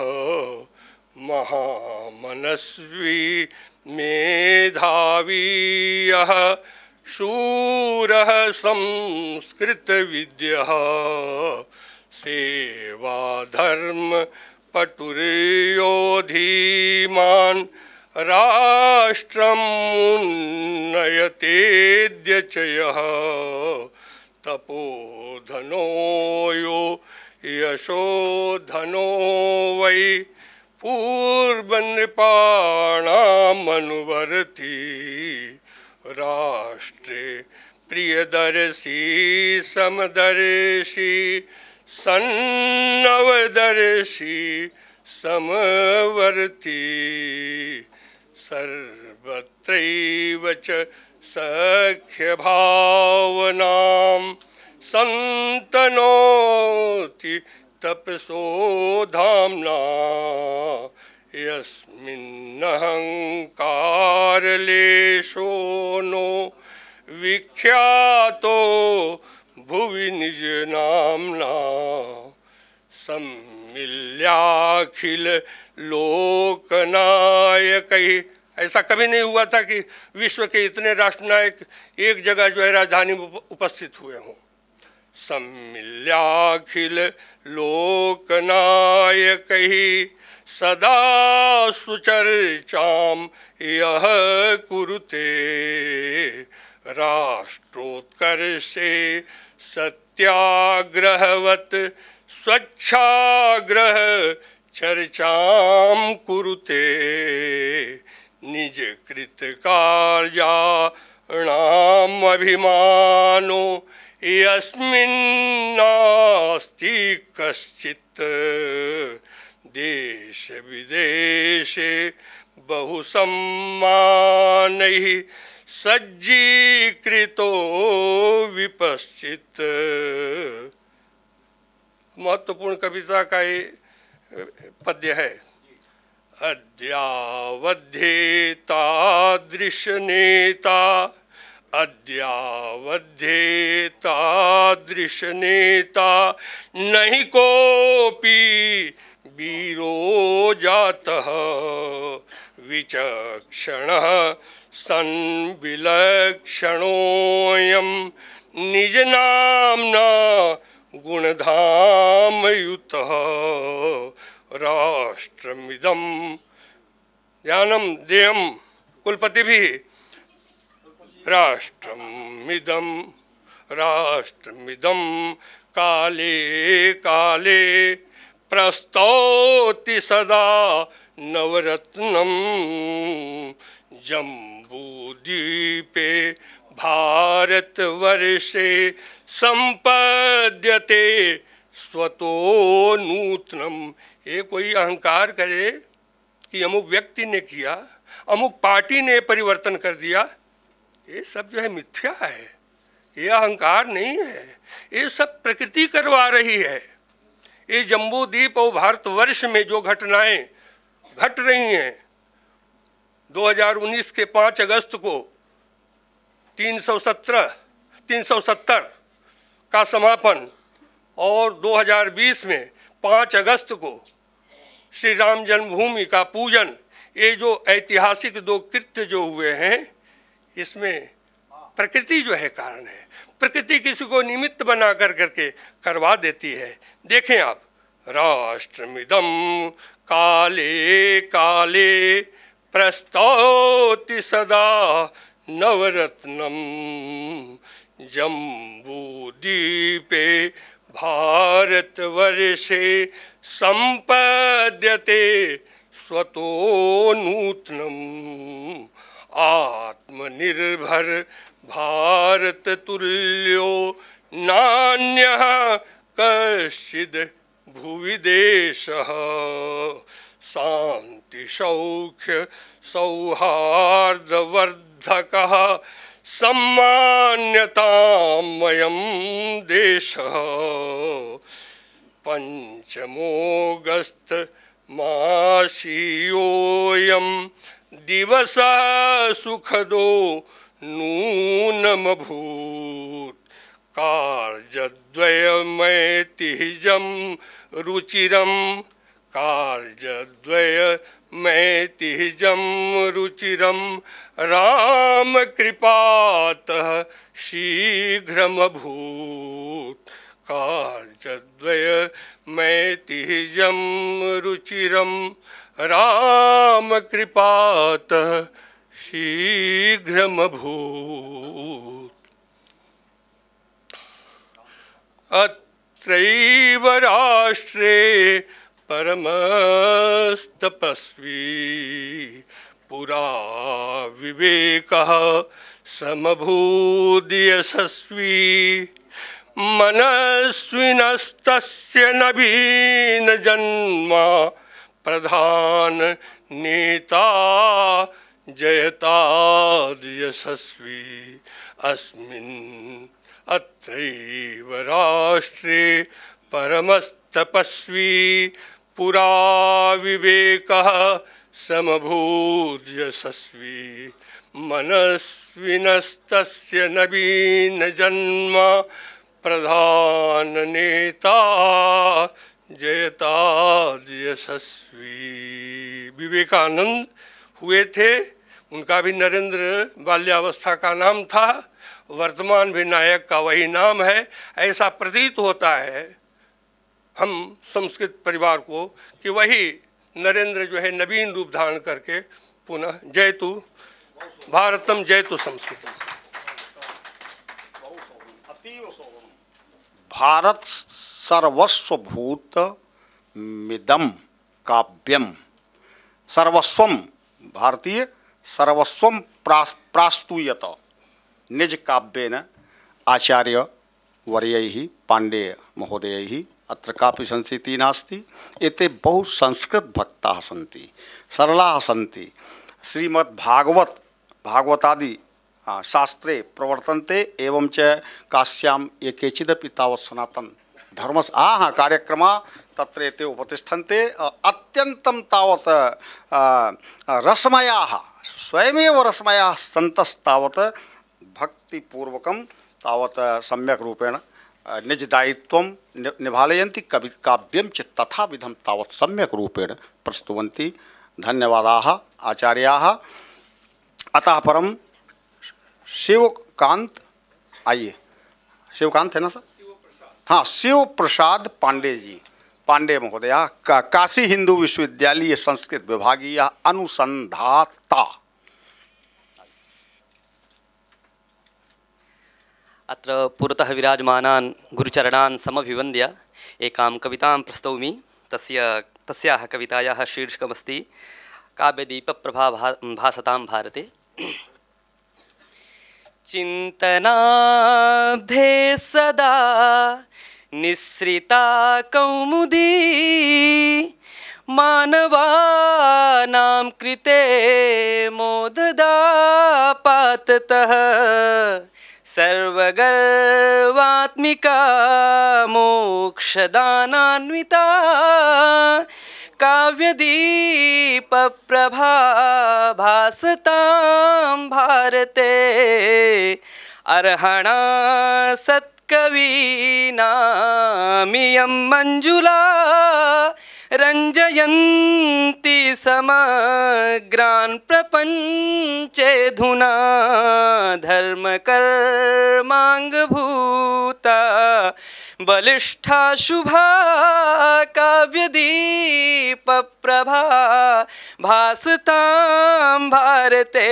महामनस्वी मेधावी यः शूरः संस्कृतविद्यः सेवाधर्मपटुर्योधीमान् राष्ट्रमुन्नयतेद्य च यः तपोधनो यो यशोधनो वै पूर्वनृपाणामनुवर्ती राष्ट्रे प्रियदर्शी समदर्शी सन्नवदर्शी समवर्ती सर्वत्रैव च सख्य सख्यभावनां सन्तनोति तपसोधाम्ना यस्मिन्नहङ्कारलेशो नो विख्यातो भुवि निजनाम्ना सम्मिल्याखिललोकनायकैः ऐसा कभी नहीं हुआ था कि विश्व के इतने राष्ट्रनायक एक जगह जो है राजधानी में उपस्थित हुए हों सम्मिल्याखिल लोकनायक ही सदा सुचर्चाम यह कुरुते राष्ट्रोत्कर से सत्याग्रहवत स्वच्छाग्रह चर्चाम कुरुते निज कृत कार्याणामभिमानो यस्मिन्नास्ति कश्चित् देश विदेशे बहुसम्मानैः सज्जीकृतो विपश्चित महत्वपूर्ण कविता का ये पद्य है अद्यावध्येतादृशनेता अद्यावध्येतादृशनेता नहि कोऽपि वीरो जातः विचक्षणः संविलक्षणोऽयं निजनाम्ना गुणधामयुतः राष्ट्रमिदम ज्ञानम देयम कुलपति भी राष्ट्रमिदम राष्ट्रमिदम काले काले प्रस्तौति सदा नवरत्नम जम्बूदीपे भारतवर्षे संपद्यते स्वतो नूतनम ये कोई अहंकार करे कि अमुक व्यक्ति ने किया अमुक पार्टी ने परिवर्तन कर दिया ये सब जो है मिथ्या है ये अहंकार नहीं है ये सब प्रकृति करवा रही है ये जम्बूद्वीप और भारतवर्ष में जो घटनाएं घट रही हैं 2019 के 5 अगस्त को 317 370 का समापन और 2020 में 5 अगस्त को श्री राम जन्मभूमि का पूजन ये जो ऐतिहासिक दो कृत्य जो हुए हैं इसमें प्रकृति जो है कारण है प्रकृति किसी को निमित्त बना कर करके करवा देती है देखें आप राष्ट्रमिदम काले काले प्रस्तौति सदा नवरत्नम दीपे भारतवर्षे संपद्यते स्वतो नूत्नम् आत्मनिर्भर तुल्यो नान्य कशिद भुवि देश शांति सौख्य सौहार्दवर्धक सम्मान्यतामयं देशः पञ्चमोऽगस्तमासीयोऽयं दिवसः सुखदो नूनमभूत कार्यद्वयमैतिह्यं रुचिरम कार्यद्वय मैतिजम रुचिरम राम कृपात भूत कार्य मैतिजम रुचिरम राम कृपात भूत अत्र राष्ट्रे परमस्तपस्वी पुरा विवेक विवेकः समभूदियशस्वी नवीन जन्मा प्रधान नेता जयता यशस्वी अस्त्र राष्ट्रे परमस्तपस्वी पुरा विवेक विवेकः नवीन जन्म प्रधान नेता जयता यशस्वी विवेकानंद हुए थे उनका भी नरेंद्र बाल्यावस्था का नाम था वर्तमान भी नायक का वही नाम है ऐसा प्रतीत होता है हम संस्कृत परिवार को कि वही नरेंद्र जो है नवीन रूप धारण करके पुनः जयतु भारतम जयतु संस्कृत भारत सर्वस्वभूत मिदम काव्यम सर्वस्व भारतीय सर्वस्व प्रास प्रास्तूयत निज काव्य आचार्य वर्य पांडेय महोदय अत्र कापि संशीतिः नास्ति एते बहु संस्कृतभक्ताः सन्ति सरलाः सन्ति भागवत भागवतादि शास्त्रे प्रवर्तन्ते एवं च काश्यां ये केचिदपि तावत् सनातन धर्म आ हाँ कार्यक्रम तत्र एते उपतिष्ठन्ते अत्यन्तं तावत् रसमयाः स्वयमेव रसमयाः सन्तस्तावत् भक्तिपूर्वकं तावत् सम्यक् रूपेण निज दायित्व निभालयती कवि काव्यम च तथा विधम तावत सम्यक रूपेण प्रस्तुवन्ति धन्यवाद आचार्याः अतः परम शिवकांत आइए शिवकांत है ना सर हाँ शिव प्रसाद पांडे जी पांडे महोदया का, काशी हिंदू विश्वविद्यालय संस्कृत विभागीय अनुसंधाता अत्र पुरतः विराजमानान् गुरुचरणान् समभिवन्द्य एकां कवितां प्रस्तौमि तस्य तस्याः कवितायाः शीर्षकमस्ति काव्यदीपप्रभा भा भासतां भारते चिन्तनाब्धे सदा निःसृता कौमुदी मानवानां कृते मोददा पाततः सर्वगर्वात्मिका मोक्षदानान्विता काव्यदीपप्रभा भासतां भारते अर्हणा सत्कवीनामियं मञ्जुला रञ्जयन्ति समग्रान् प्रपञ्चे धुना धर्मकर्माङ्गभूता बलिष्ठा शुभा काव्यदीपप्रभा भासतां भारते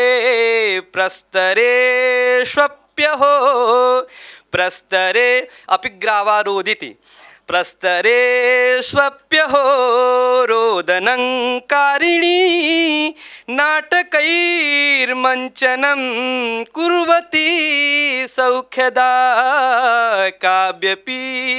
प्रस्तरेष्वप्यहो प्रस्तरे अपि ग्रावारोदिति प्रस्तरेष्वप्यहो कारिणी नाटकैर्मञ्चनं कुर्वती सौख्यदा काव्यपीयूषपानैः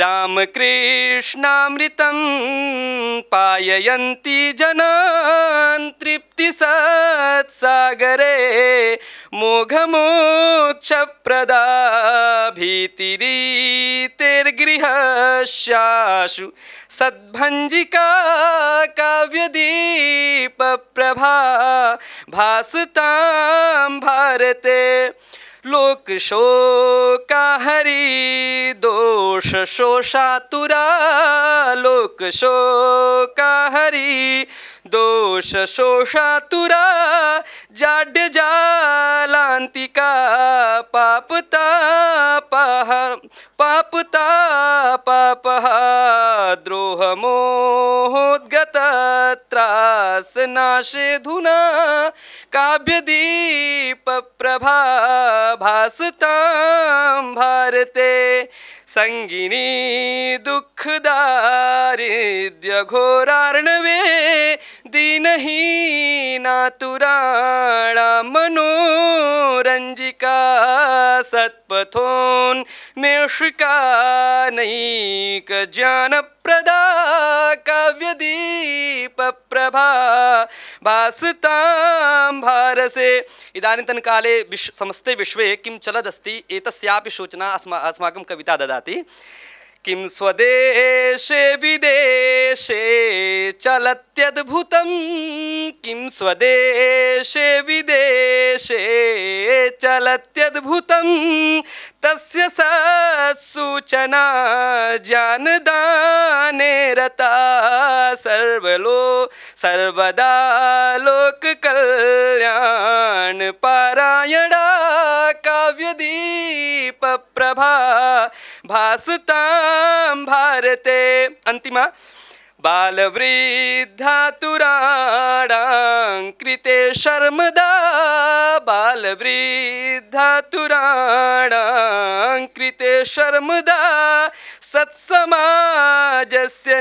रामकृष्णामृतं पाययन्ति जनान् तृप्तिसत्सागरे मोघमोक्षप्रदा भीतिरीतिर्गृहस्याशु सद्भञ्जिका काव्यदीपप्रभा भासुतां भारते लोक शोका हरि दोष शोषातुरा लोक शोका हरि दोष शोषातुरा जाड जालांतिका पापता पाह पापता पापहा द्रोह मोहोद्गत संगिनी काव्यदीपप्रभा भासतां भारते सङ्गिनी दुःखदारिद्यघोरार्णवे दीनहीनातुराणा मनोरंजिका सत्पथोन् ज्ञानप्रदा काव्यदीपप्रभा भासतां भारसे इदानीन्तनकाले विश्व समस्ते विश्वे किं चलदस्ति एतस्यापि सूचना अस्मा अस्माकं कविता ददाति किं स्वदेशे विदेशे चलत्यद्भुतं किं स्वदेशे विदेशे चलत्यद्भुतं तस्य सूचना जानदाने रता सर्वलो सर्वदा लोककल्याणपरायणा काव्य दीप प्रभा भासतां भारते अन्तिमा बालवृद्धातुराणां कृते शर्मदा बालवृद्धातुराणां कृते शर्मदा सत्समाजस्य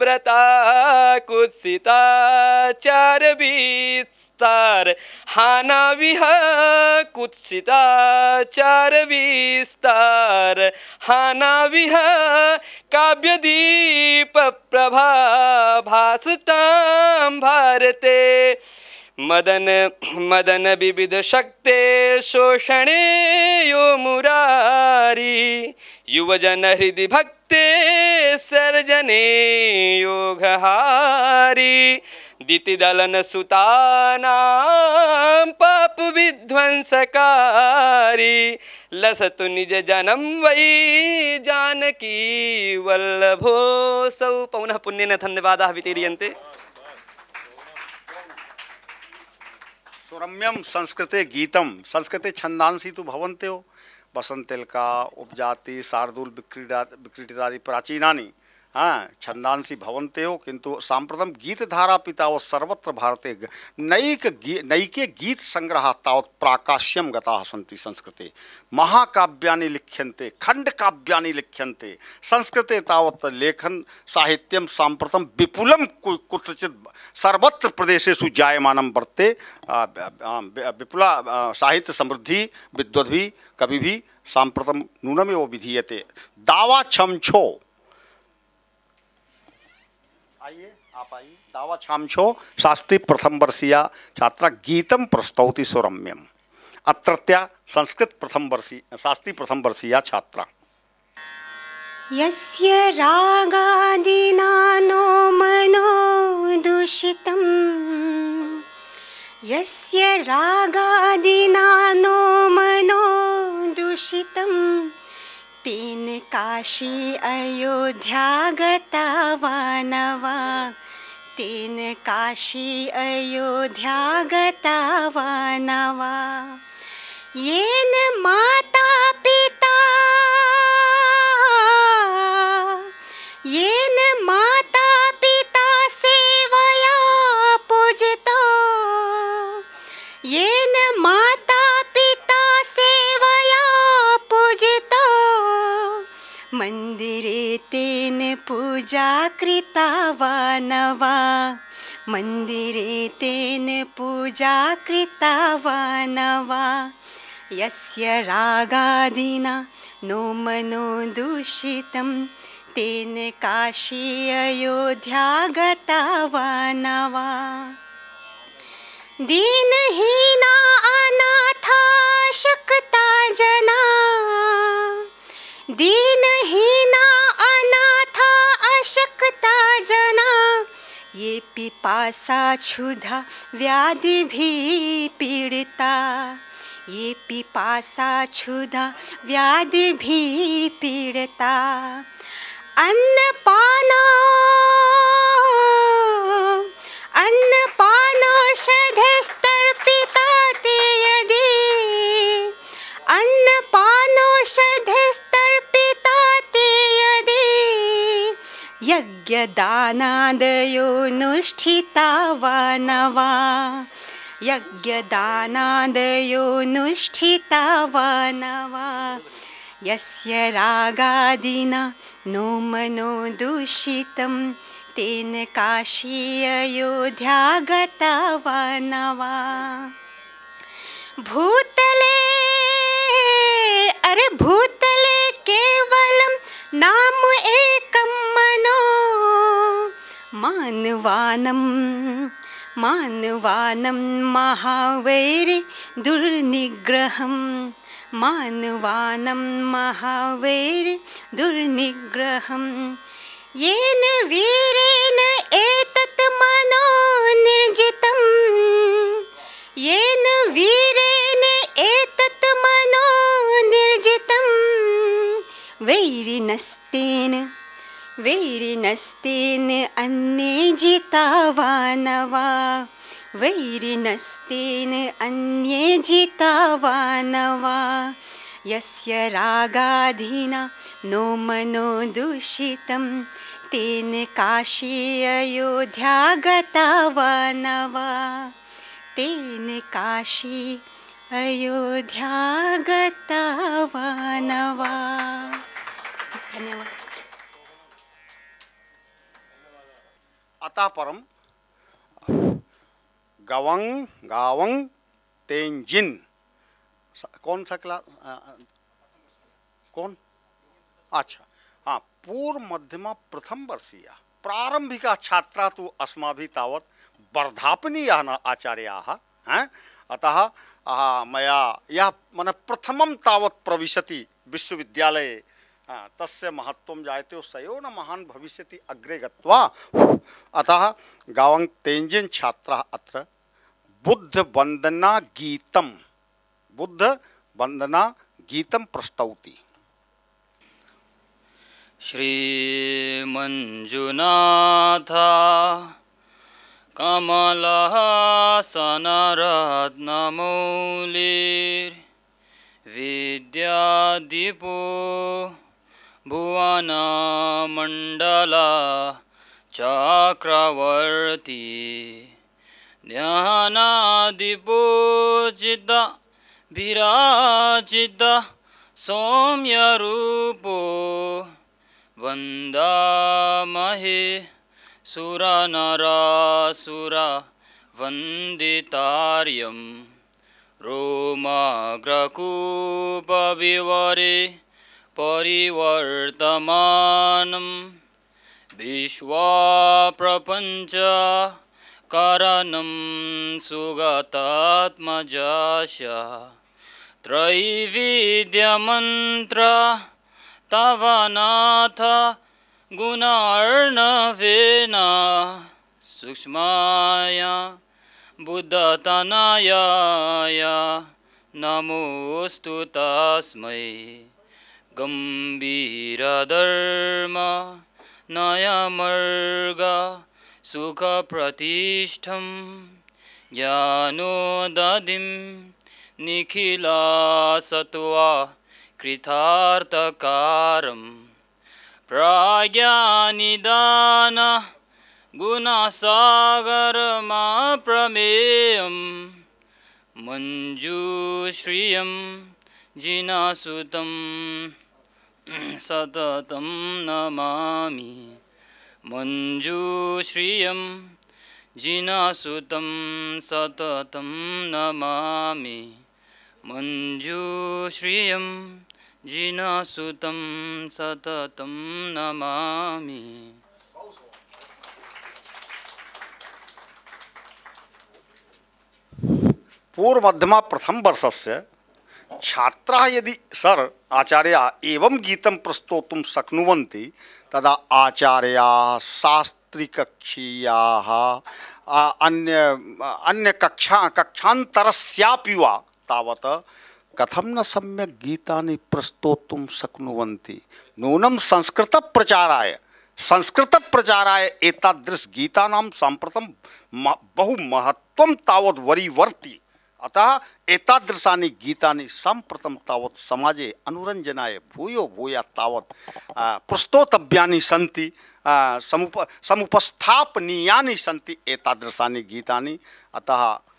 विस्तार कुत्सिताचारविस्तार हानाविह कुत्सिताचारविस्तार हानाविह काव्यदीपप्रभा भासतां भारते मदन मदन विविध शक्ते शोषणे यो मुरारी युवजन हृदय भक्ते सर्जने योगहारी दितिदलन सुतानां पाप विध्वंसकारी लसतु निज जनम वै जानकी वल्लभो सौ पौनः पुण्येन धन्यवादाः वितीर्यन्ते सुरम्यम संस्कृते गीतम संस्कृते छंदांसी तो भवंत्यो हो बसंतिल का उपजाति शार्दुल विक्रीडा विक्रीटितादि प्राचीनानी हाँ छंदांसी भवनते हो किंतु सांप्रतम गीत धारा वो सर्वत्र भारते नैक गी, नैके गीत संग्रह तावत प्राकाश्यम गता सन्ति संस्कृते महाकाव्या लिख्यंते खंड काव्या लिख्यंते संस्कृते तावत लेखन साहित्यम सांप्रतम विपुलम कुत्रचित सर्वत्र प्रदेश जायमानं वर्ते विपुला साहित्य समृद्धि विद्वद्भि कभी भी सांप्रतम नूनमेव विधीयते दावा छमछो आइए आप आइए दावा छांशो शास्त्री प्रथम वर्षीया छात्रा गीतम प्रस्तौति सुरम्यम अत्रत्या संस्कृत प्रथम वर्षी शास्त्री प्रथम वर्षीया छात्रा यस्य रागादिनानो मनो दूषितम् यस्य रागादिनानो मनो दूषितम् तीन काशी अयोध्या गता वा काशी अयोध्या गता येन मा पूजा कृता वा मन्दिरे तेन पूजा कृता वा यस्य रागादिना नो मनो दूषितं तेन काशी अयोध्या वा दीनहीना अनाथा शक्ता जना दीनहीना शकता जना ये पिपासा क्षुधा व्याधि भी पीड़िता ये पिपासा क्षुधा व्याधि भी पीड़िता अन्न पाना अन्न पाना यज्ञदानादयोनुष्ठिता वा न यस्य रागादिना नो मनो दूषितं तेन काशी अयोध्या भूतले अरे भूतले केवलं नाम एकं मनो मानवानं मानवानं महावैरि दुर्निग्रहं मानवानं महावैरि दुर्निग्रहं येन वीरेण एतत् मनो निर्जितं येन वीरेण एतत् मनो निर्जितम् वैरिनस्तेन वैरिनस्तेन अन्ये जितावानवा वैरिनस्तेन अन्ये जितवान् यस्य रागाधिना नो मनो दूषितं तेन काशी अयोध्यागतावान वा तेन काशी अयोध्यागतवानवा धन्यवाद अतः परम गवंग गावंग तेंजिन कौन सा क्लास कौन अच्छा हाँ पूर्व मध्यमा प्रथम वर्षीय प्रारंभिका छात्रा तो भी तवत वर्धापनीय न आचार्या हैं हाँ? अतः मैं यह मन प्रथम तवत प्रवशति विश्वविद्यालय हाँ, तस्य महत्व जायते सयो न महान भविष्य अग्रे गत्वा अतः गावंग तेंजिन छात्र अत्र बुद्ध वंदना गीतम बुद्ध वंदना गीतम प्रस्तौति श्रीमञ्जुनाथा कमलहासनरत्नमौलिर्विद्यादिपो भुवनमण्डला चक्रवर्ती ज्ञानादिपोजिदा विराजिद् सौम्यरूपो वन्दामहे सुरनरासुरा वन्दितार्यं रोमाग्रकूपविव परिवर्तमानं करणं सुगतात्मजश्च त्रैविद्यमन्त्र नाथ गुणार्णवेन बुधतनयाय नमो नमोऽस्तु तस्मै गम्भीरधर्म नयमर्ग सुखप्रतिष्ठं ज्ञानो दधिं निखिलासत्वा कृतार्तकारं प्राज्ञानिदाना गुणसागरमाप्रमेयं मञ्जूश्रियं जिनासुतम् सतत नमा मंजूश्रिय जिनासुतं सततं नमा मंजूश्रिय जिनासुतं सततं नमा पूर्व मध्यमा प्रथम वर्ष से छात्र यदि सर आचार्या एवं गीतम प्रस्तोतुम शक्नुवन्ति तदा आचार्या कक्षीया अन्य अन्य कक्षा कक्षातर वा कथम न सम्यक गीता प्रस्तोतुम शक्नुवन्ति नूनम संस्कृत प्रचाराय संस्कृत प्रचाराय एतादृश गीता नाम साम्प्रतम बहु महत्व तावत वरीवर्ती अतः एतादृशानि गीतानि सम्प्रथम तावत् समाजे अनुरञ्जनाय भूयो भूया तावत् प्रस्तोतव्यानि सन्ति समुप समुपस्थापनीयानि सन्ति एतादृशानि गीतानि अतः